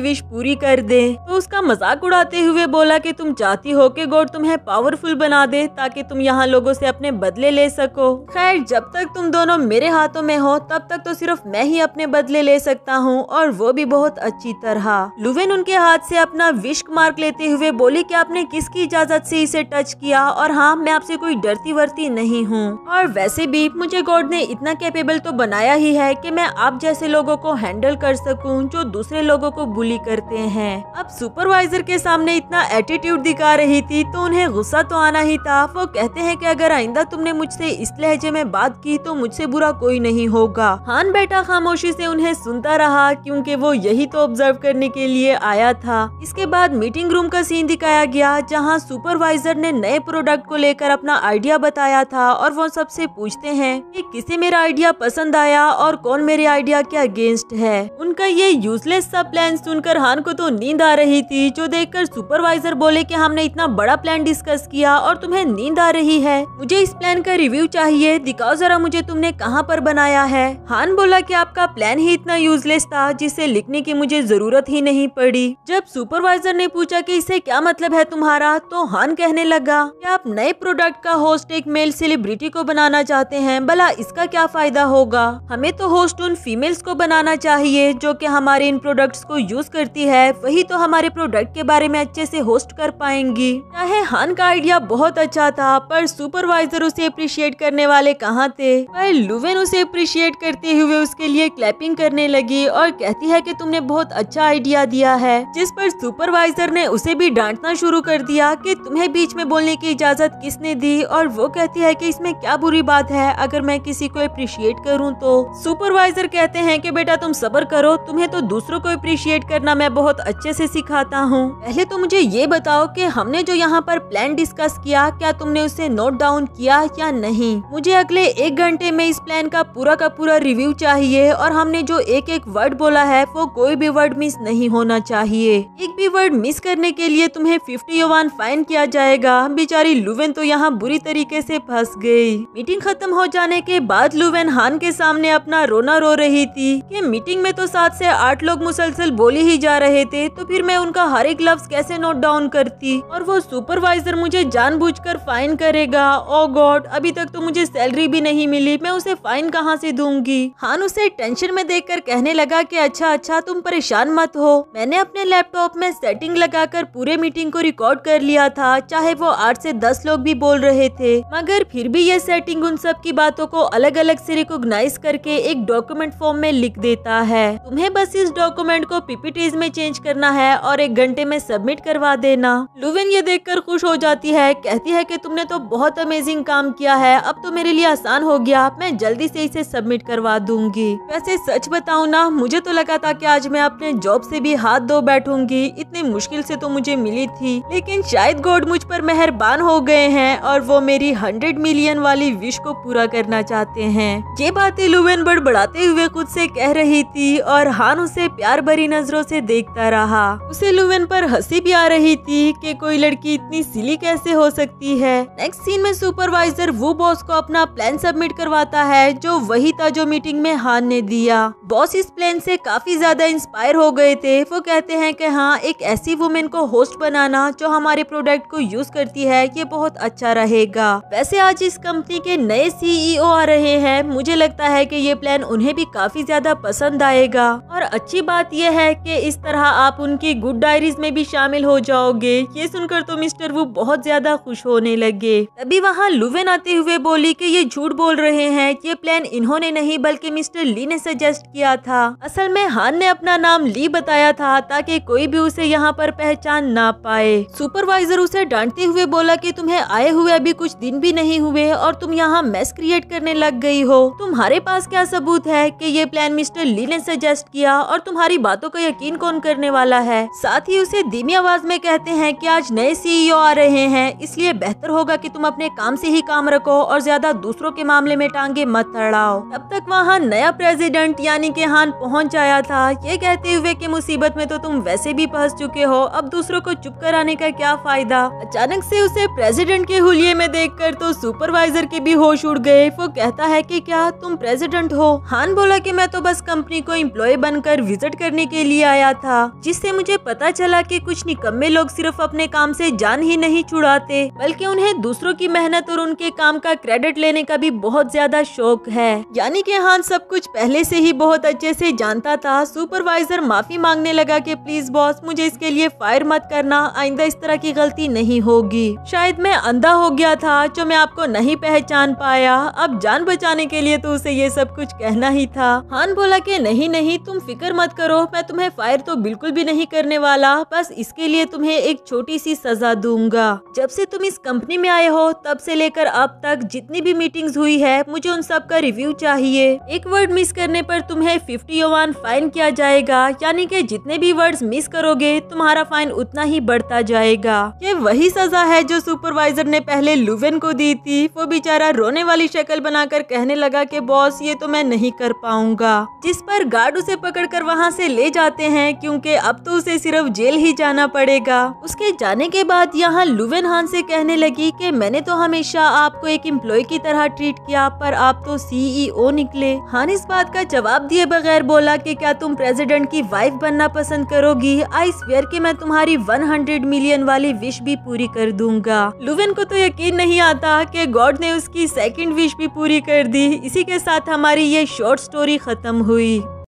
विश पूरी कर दे तो उसका मजाक उड़ाते हुए बोला की तुम चाहती हो कि गॉड तुम्हें पावरफुल बना दे ताकि तुम यहाँ लोगों से अपने बदले ले सको खैर जब तक तुम दोनों मेरे हाथों में हो तब तक तो सिर्फ मैं ही अपने बदले ले सकता हूँ और वो भी बहुत अच्छी तरह लुवेन उनके हाथ से अपना विश मार्क लेते हुए बोली कि आपने किसकी इजाजत से इसे टच किया और हाँ मैं आपसे कोई डरती वरती नहीं हूँ और वैसे भी मुझे गॉड ने इतना कैपेबल तो बनाया ही है कि मैं आप जैसे लोगों को हैंडल कर सकूं जो दूसरे लोगों को बुली करते हैं अब सुपरवाइजर के सामने इतना एटीट्यूड दिखा रही थी तो उन्हें गुस्सा तो आना ही था वो कहते हैं की अगर आइंदा तुमने मुझसे इस लहजे में बात की तो मुझसे बुरा कोई नहीं होगा हान बेटा खामोशी ऐसी उन्हें सुनता रहा क्यूँकी वो यही तो ऑब्जर्व करने के लिए आया था इसके बाद मीटिंग रूम का सीन दिखाया गया जहाँ सुपरवाइजर ने नए प्रोडक्ट को लेकर अपना आइडिया बताया था और वो और सबसे पूछते हैं कि किसे मेरा आइडिया पसंद आया और कौन मेरे आइडिया के अगेंस्ट है उनका ये यूजलेस सा प्लान सुनकर हान को तो नींद आ रही थी जो देखकर सुपरवाइजर बोले कि हमने इतना बड़ा प्लान डिस्कस किया और तुम्हें नींद आ रही है मुझे इस प्लान का रिव्यू चाहिए दिखाओ जरा मुझे तुमने कहाँ पर बनाया है हान बोला की आपका प्लान ही इतना यूजलेस था जिसे लिखने की मुझे जरूरत ही नहीं पड़ी जब सुपरवाइजर ने पूछा की इसे क्या मतलब है तुम्हारा तो हान कहने लगा आप नए प्रोडक्ट का होस्ट एक मेल सेलिब्रिटी को बनाना चाहते हैं भला इसका क्या फायदा होगा हमें तो होस्ट उन फीमेल्स को बनाना चाहिए जो कि हमारे इन प्रोडक्ट्स को यूज करती है वही तो हमारे प्रोडक्ट के बारे में अच्छे से होस्ट कर पाएंगी चाहे हान का आइडिया बहुत अच्छा था पर सुपरवाइजर उसे अप्रिशिएट करने वाले कहाँ थे पर लुवेन उसे अप्रिशिएट करते हुए उसके लिए क्लैपिंग करने लगी और कहती है की तुमने बहुत अच्छा आइडिया दिया है जिस पर सुपरवाइजर ने उसे भी डांटना शुरू कर दिया की तुम्हें बीच में बोलने की इजाजत किसने दी और वो कहती है की इसमें क्या क्या बुरी बात है अगर मैं किसी को अप्रिशिएट करूँ तो सुपरवाइजर कहते हैं कि बेटा तुम सबर करो तुम्हें तो दूसरों को अप्रिशिएट करना मैं बहुत अच्छे से सिखाता हूँ पहले तो मुझे ये बताओ कि हमने जो यहाँ पर प्लान डिस्कस किया क्या तुमने उसे नोट डाउन किया या नहीं मुझे अगले एक घंटे में इस प्लान का पूरा का पूरा रिव्यू चाहिए और हमने जो एक एक वर्ड बोला है वो कोई भी वर्ड मिस नहीं होना चाहिए एक भी वर्ड मिस करने के लिए तुम्हें फिफ्टी वन फाइन किया जाएगा बेचारी लुवेन तो यहाँ बुरी तरीके से फंस गई मीटिंग खत्म हो जाने के बाद लुवेन हान के सामने अपना रोना रो रही थी कि मीटिंग में तो सात से आठ लोग मुसलसल बोले ही जा रहे थे तो फिर मैं उनका हर एक लफ्ज कैसे नोट डाउन करती और वो सुपरवाइजर मुझे जानबूझकर फाइन करेगा ओ oh गॉड अभी तक तो मुझे सैलरी भी नहीं मिली मैं उसे फाइन कहाँ से दूंगी हान उसे टेंशन में देख कर कहने लगा की अच्छा अच्छा तुम परेशान मत हो मैंने अपने लैपटॉप में सेटिंग लगाकर पूरे मीटिंग को रिकॉर्ड कर लिया था चाहे वो आठ से दस लोग भी बोल रहे थे मगर फिर भी ये सेटिंग उन सब की बातों को अलग अलग से रिकोगनाइज करके एक डॉक्यूमेंट फॉर्म में लिख देता है तुम्हें बस इस डॉक्यूमेंट को पीपीटीज में चेंज करना है और एक घंटे में सबमिट करवा देना लुविन ये देखकर खुश हो जाती है कहती है की तुमने तो बहुत अमेजिंग काम किया है अब तो मेरे लिए आसान हो गया मैं जल्दी ऐसी इसे सबमिट करवा दूंगी वैसे सच बताऊ ना मुझे तो लगा था की आज मैं अपने जॉब ऐसी भी हाथ धो बैठूंगी इतनी मुश्किल से तो मुझे मिली थी लेकिन शायद गोड मुझ पर मेहरबान हो गए हैं और वो मेरी हंड्रेड मिलियन वाली विश को पूरा करना चाहते हैं ये बातें लुवेन बड़बड़ाते हुए खुद से कह रही थी और हान उसे प्यार भरी नजरों से देखता रहा उसे लुवेन पर हंसी भी आ रही थी कि कोई लड़की इतनी सिली कैसे हो सकती है नेक्स्ट सीन में सुपरवाइजर वो बॉस को अपना प्लान सबमिट करवाता है जो वही था जो मीटिंग में हान ने दिया बॉस इस प्लान से काफी ज्यादा इंस्पायर हो गए थे वो कहते हैं कि हाँ एक ऐसी वुमेन को होस्ट बनाना जो हमारे प्रोडक्ट को यूज करती है ये बहुत अच्छा रहेगा वैसे आज इस कम कंपनी के नए सीईओ e आ रहे हैं मुझे लगता है कि ये प्लान उन्हें भी काफी ज्यादा पसंद आएगा और अच्छी बात यह है कि इस तरह आप उनकी गुड डायरीज में भी शामिल हो जाओगे ये सुनकर तो मिस्टर वो बहुत ज्यादा खुश होने लगे तभी वहाँ लुवेन आते हुए बोली की ये झूठ बोल रहे हैं ये प्लान इन्होंने नहीं बल्कि मिस्टर ली ने सजेस्ट किया था असल में हान ने अपना नाम ली बताया था ताकि कोई भी उसे यहाँ पर पहचान ना पाए सुपरवाइजर उसे डांटते हुए बोला कि तुम्हें आए हुए अभी कुछ दिन भी नहीं हुए और और तुम यहाँ मेस क्रिएट करने लग गई हो तुम्हारे पास क्या सबूत है कि ये प्लान मिस्टर ली ने सजेस्ट किया और तुम्हारी बातों का यकीन कौन करने वाला है साथ ही उसे धीमी आवाज में कहते हैं कि आज नए सीईओ e आ रहे हैं इसलिए बेहतर होगा कि तुम अपने काम से ही काम रखो और ज्यादा दूसरों के मामले में टांगे मत अड़ाओ तब तक वहाँ नया प्रेजिडेंट यानी के हान पहुँच आया था ये कहते हुए की मुसीबत में तो तुम वैसे भी फंस चुके हो अब दूसरों को चुप कराने का क्या फायदा अचानक से उसे प्रेसिडेंट के हुलिये में देखकर तो सुपरवाइजर सुपरवाइजर के भी होश उड़ गए वो कहता है कि क्या तुम प्रेसिडेंट हो हान बोला कि मैं तो बस कंपनी को एम्प्लॉय बनकर विजिट करने के लिए आया था जिससे मुझे पता चला कि कुछ निकम्मे लोग सिर्फ अपने काम से जान ही नहीं छुड़ाते बल्कि उन्हें दूसरों की मेहनत और उनके काम का क्रेडिट लेने का भी बहुत ज्यादा शौक है यानी की हान सब कुछ पहले ऐसी ही बहुत अच्छे ऐसी जानता था सुपरवाइजर माफी मांगने लगा की प्लीज बॉस मुझे इसके लिए फायर मत करना आइंदा इस तरह की गलती नहीं होगी शायद मैं अंधा हो गया था जो मैं आपको नहीं पहचान पाया अब जान बचाने के लिए तो उसे ये सब कुछ कहना ही था हान बोला कि नहीं नहीं तुम फिक्र मत करो मैं तुम्हें फायर तो बिल्कुल भी नहीं करने वाला बस इसके लिए तुम्हें एक छोटी सी सजा दूंगा जब से तुम इस कंपनी में आए हो तब से लेकर अब तक जितनी भी मीटिंग्स हुई है मुझे उन सब का रिव्यू चाहिए एक वर्ड मिस करने पर तुम्हें फिफ्टी ओवान फाइन किया जाएगा यानी कि जितने भी वर्ड्स मिस करोगे तुम्हारा फाइन उतना ही बढ़ता जाएगा ये वही सजा है जो सुपरवाइजर ने पहले लुवेन को दी थी वो भी बेचारा रोने वाली शक्ल बनाकर कहने लगा कि बॉस ये तो मैं नहीं कर पाऊंगा जिस पर गार्ड उसे पकड़कर वहाँ से ले जाते हैं क्योंकि अब तो उसे सिर्फ जेल ही जाना पड़ेगा उसके जाने के बाद यहाँ लुवेन हान से कहने लगी कि मैंने तो हमेशा आपको एक एम्प्लॉय की तरह ट्रीट किया पर आप तो सीईओ e निकले हान इस बात का जवाब दिए बगैर बोला की क्या तुम प्रेजिडेंट की वाइफ बनना पसंद करोगी आई स्वेयर की मैं तुम्हारी वन मिलियन वाली विश भी पूरी कर दूंगा लुवेन को तो यकीन नहीं आता की गॉड ने उसकी सेकंड विश भी पूरी कर दी इसी के साथ हमारी ये शॉर्ट स्टोरी ख़त्म हुई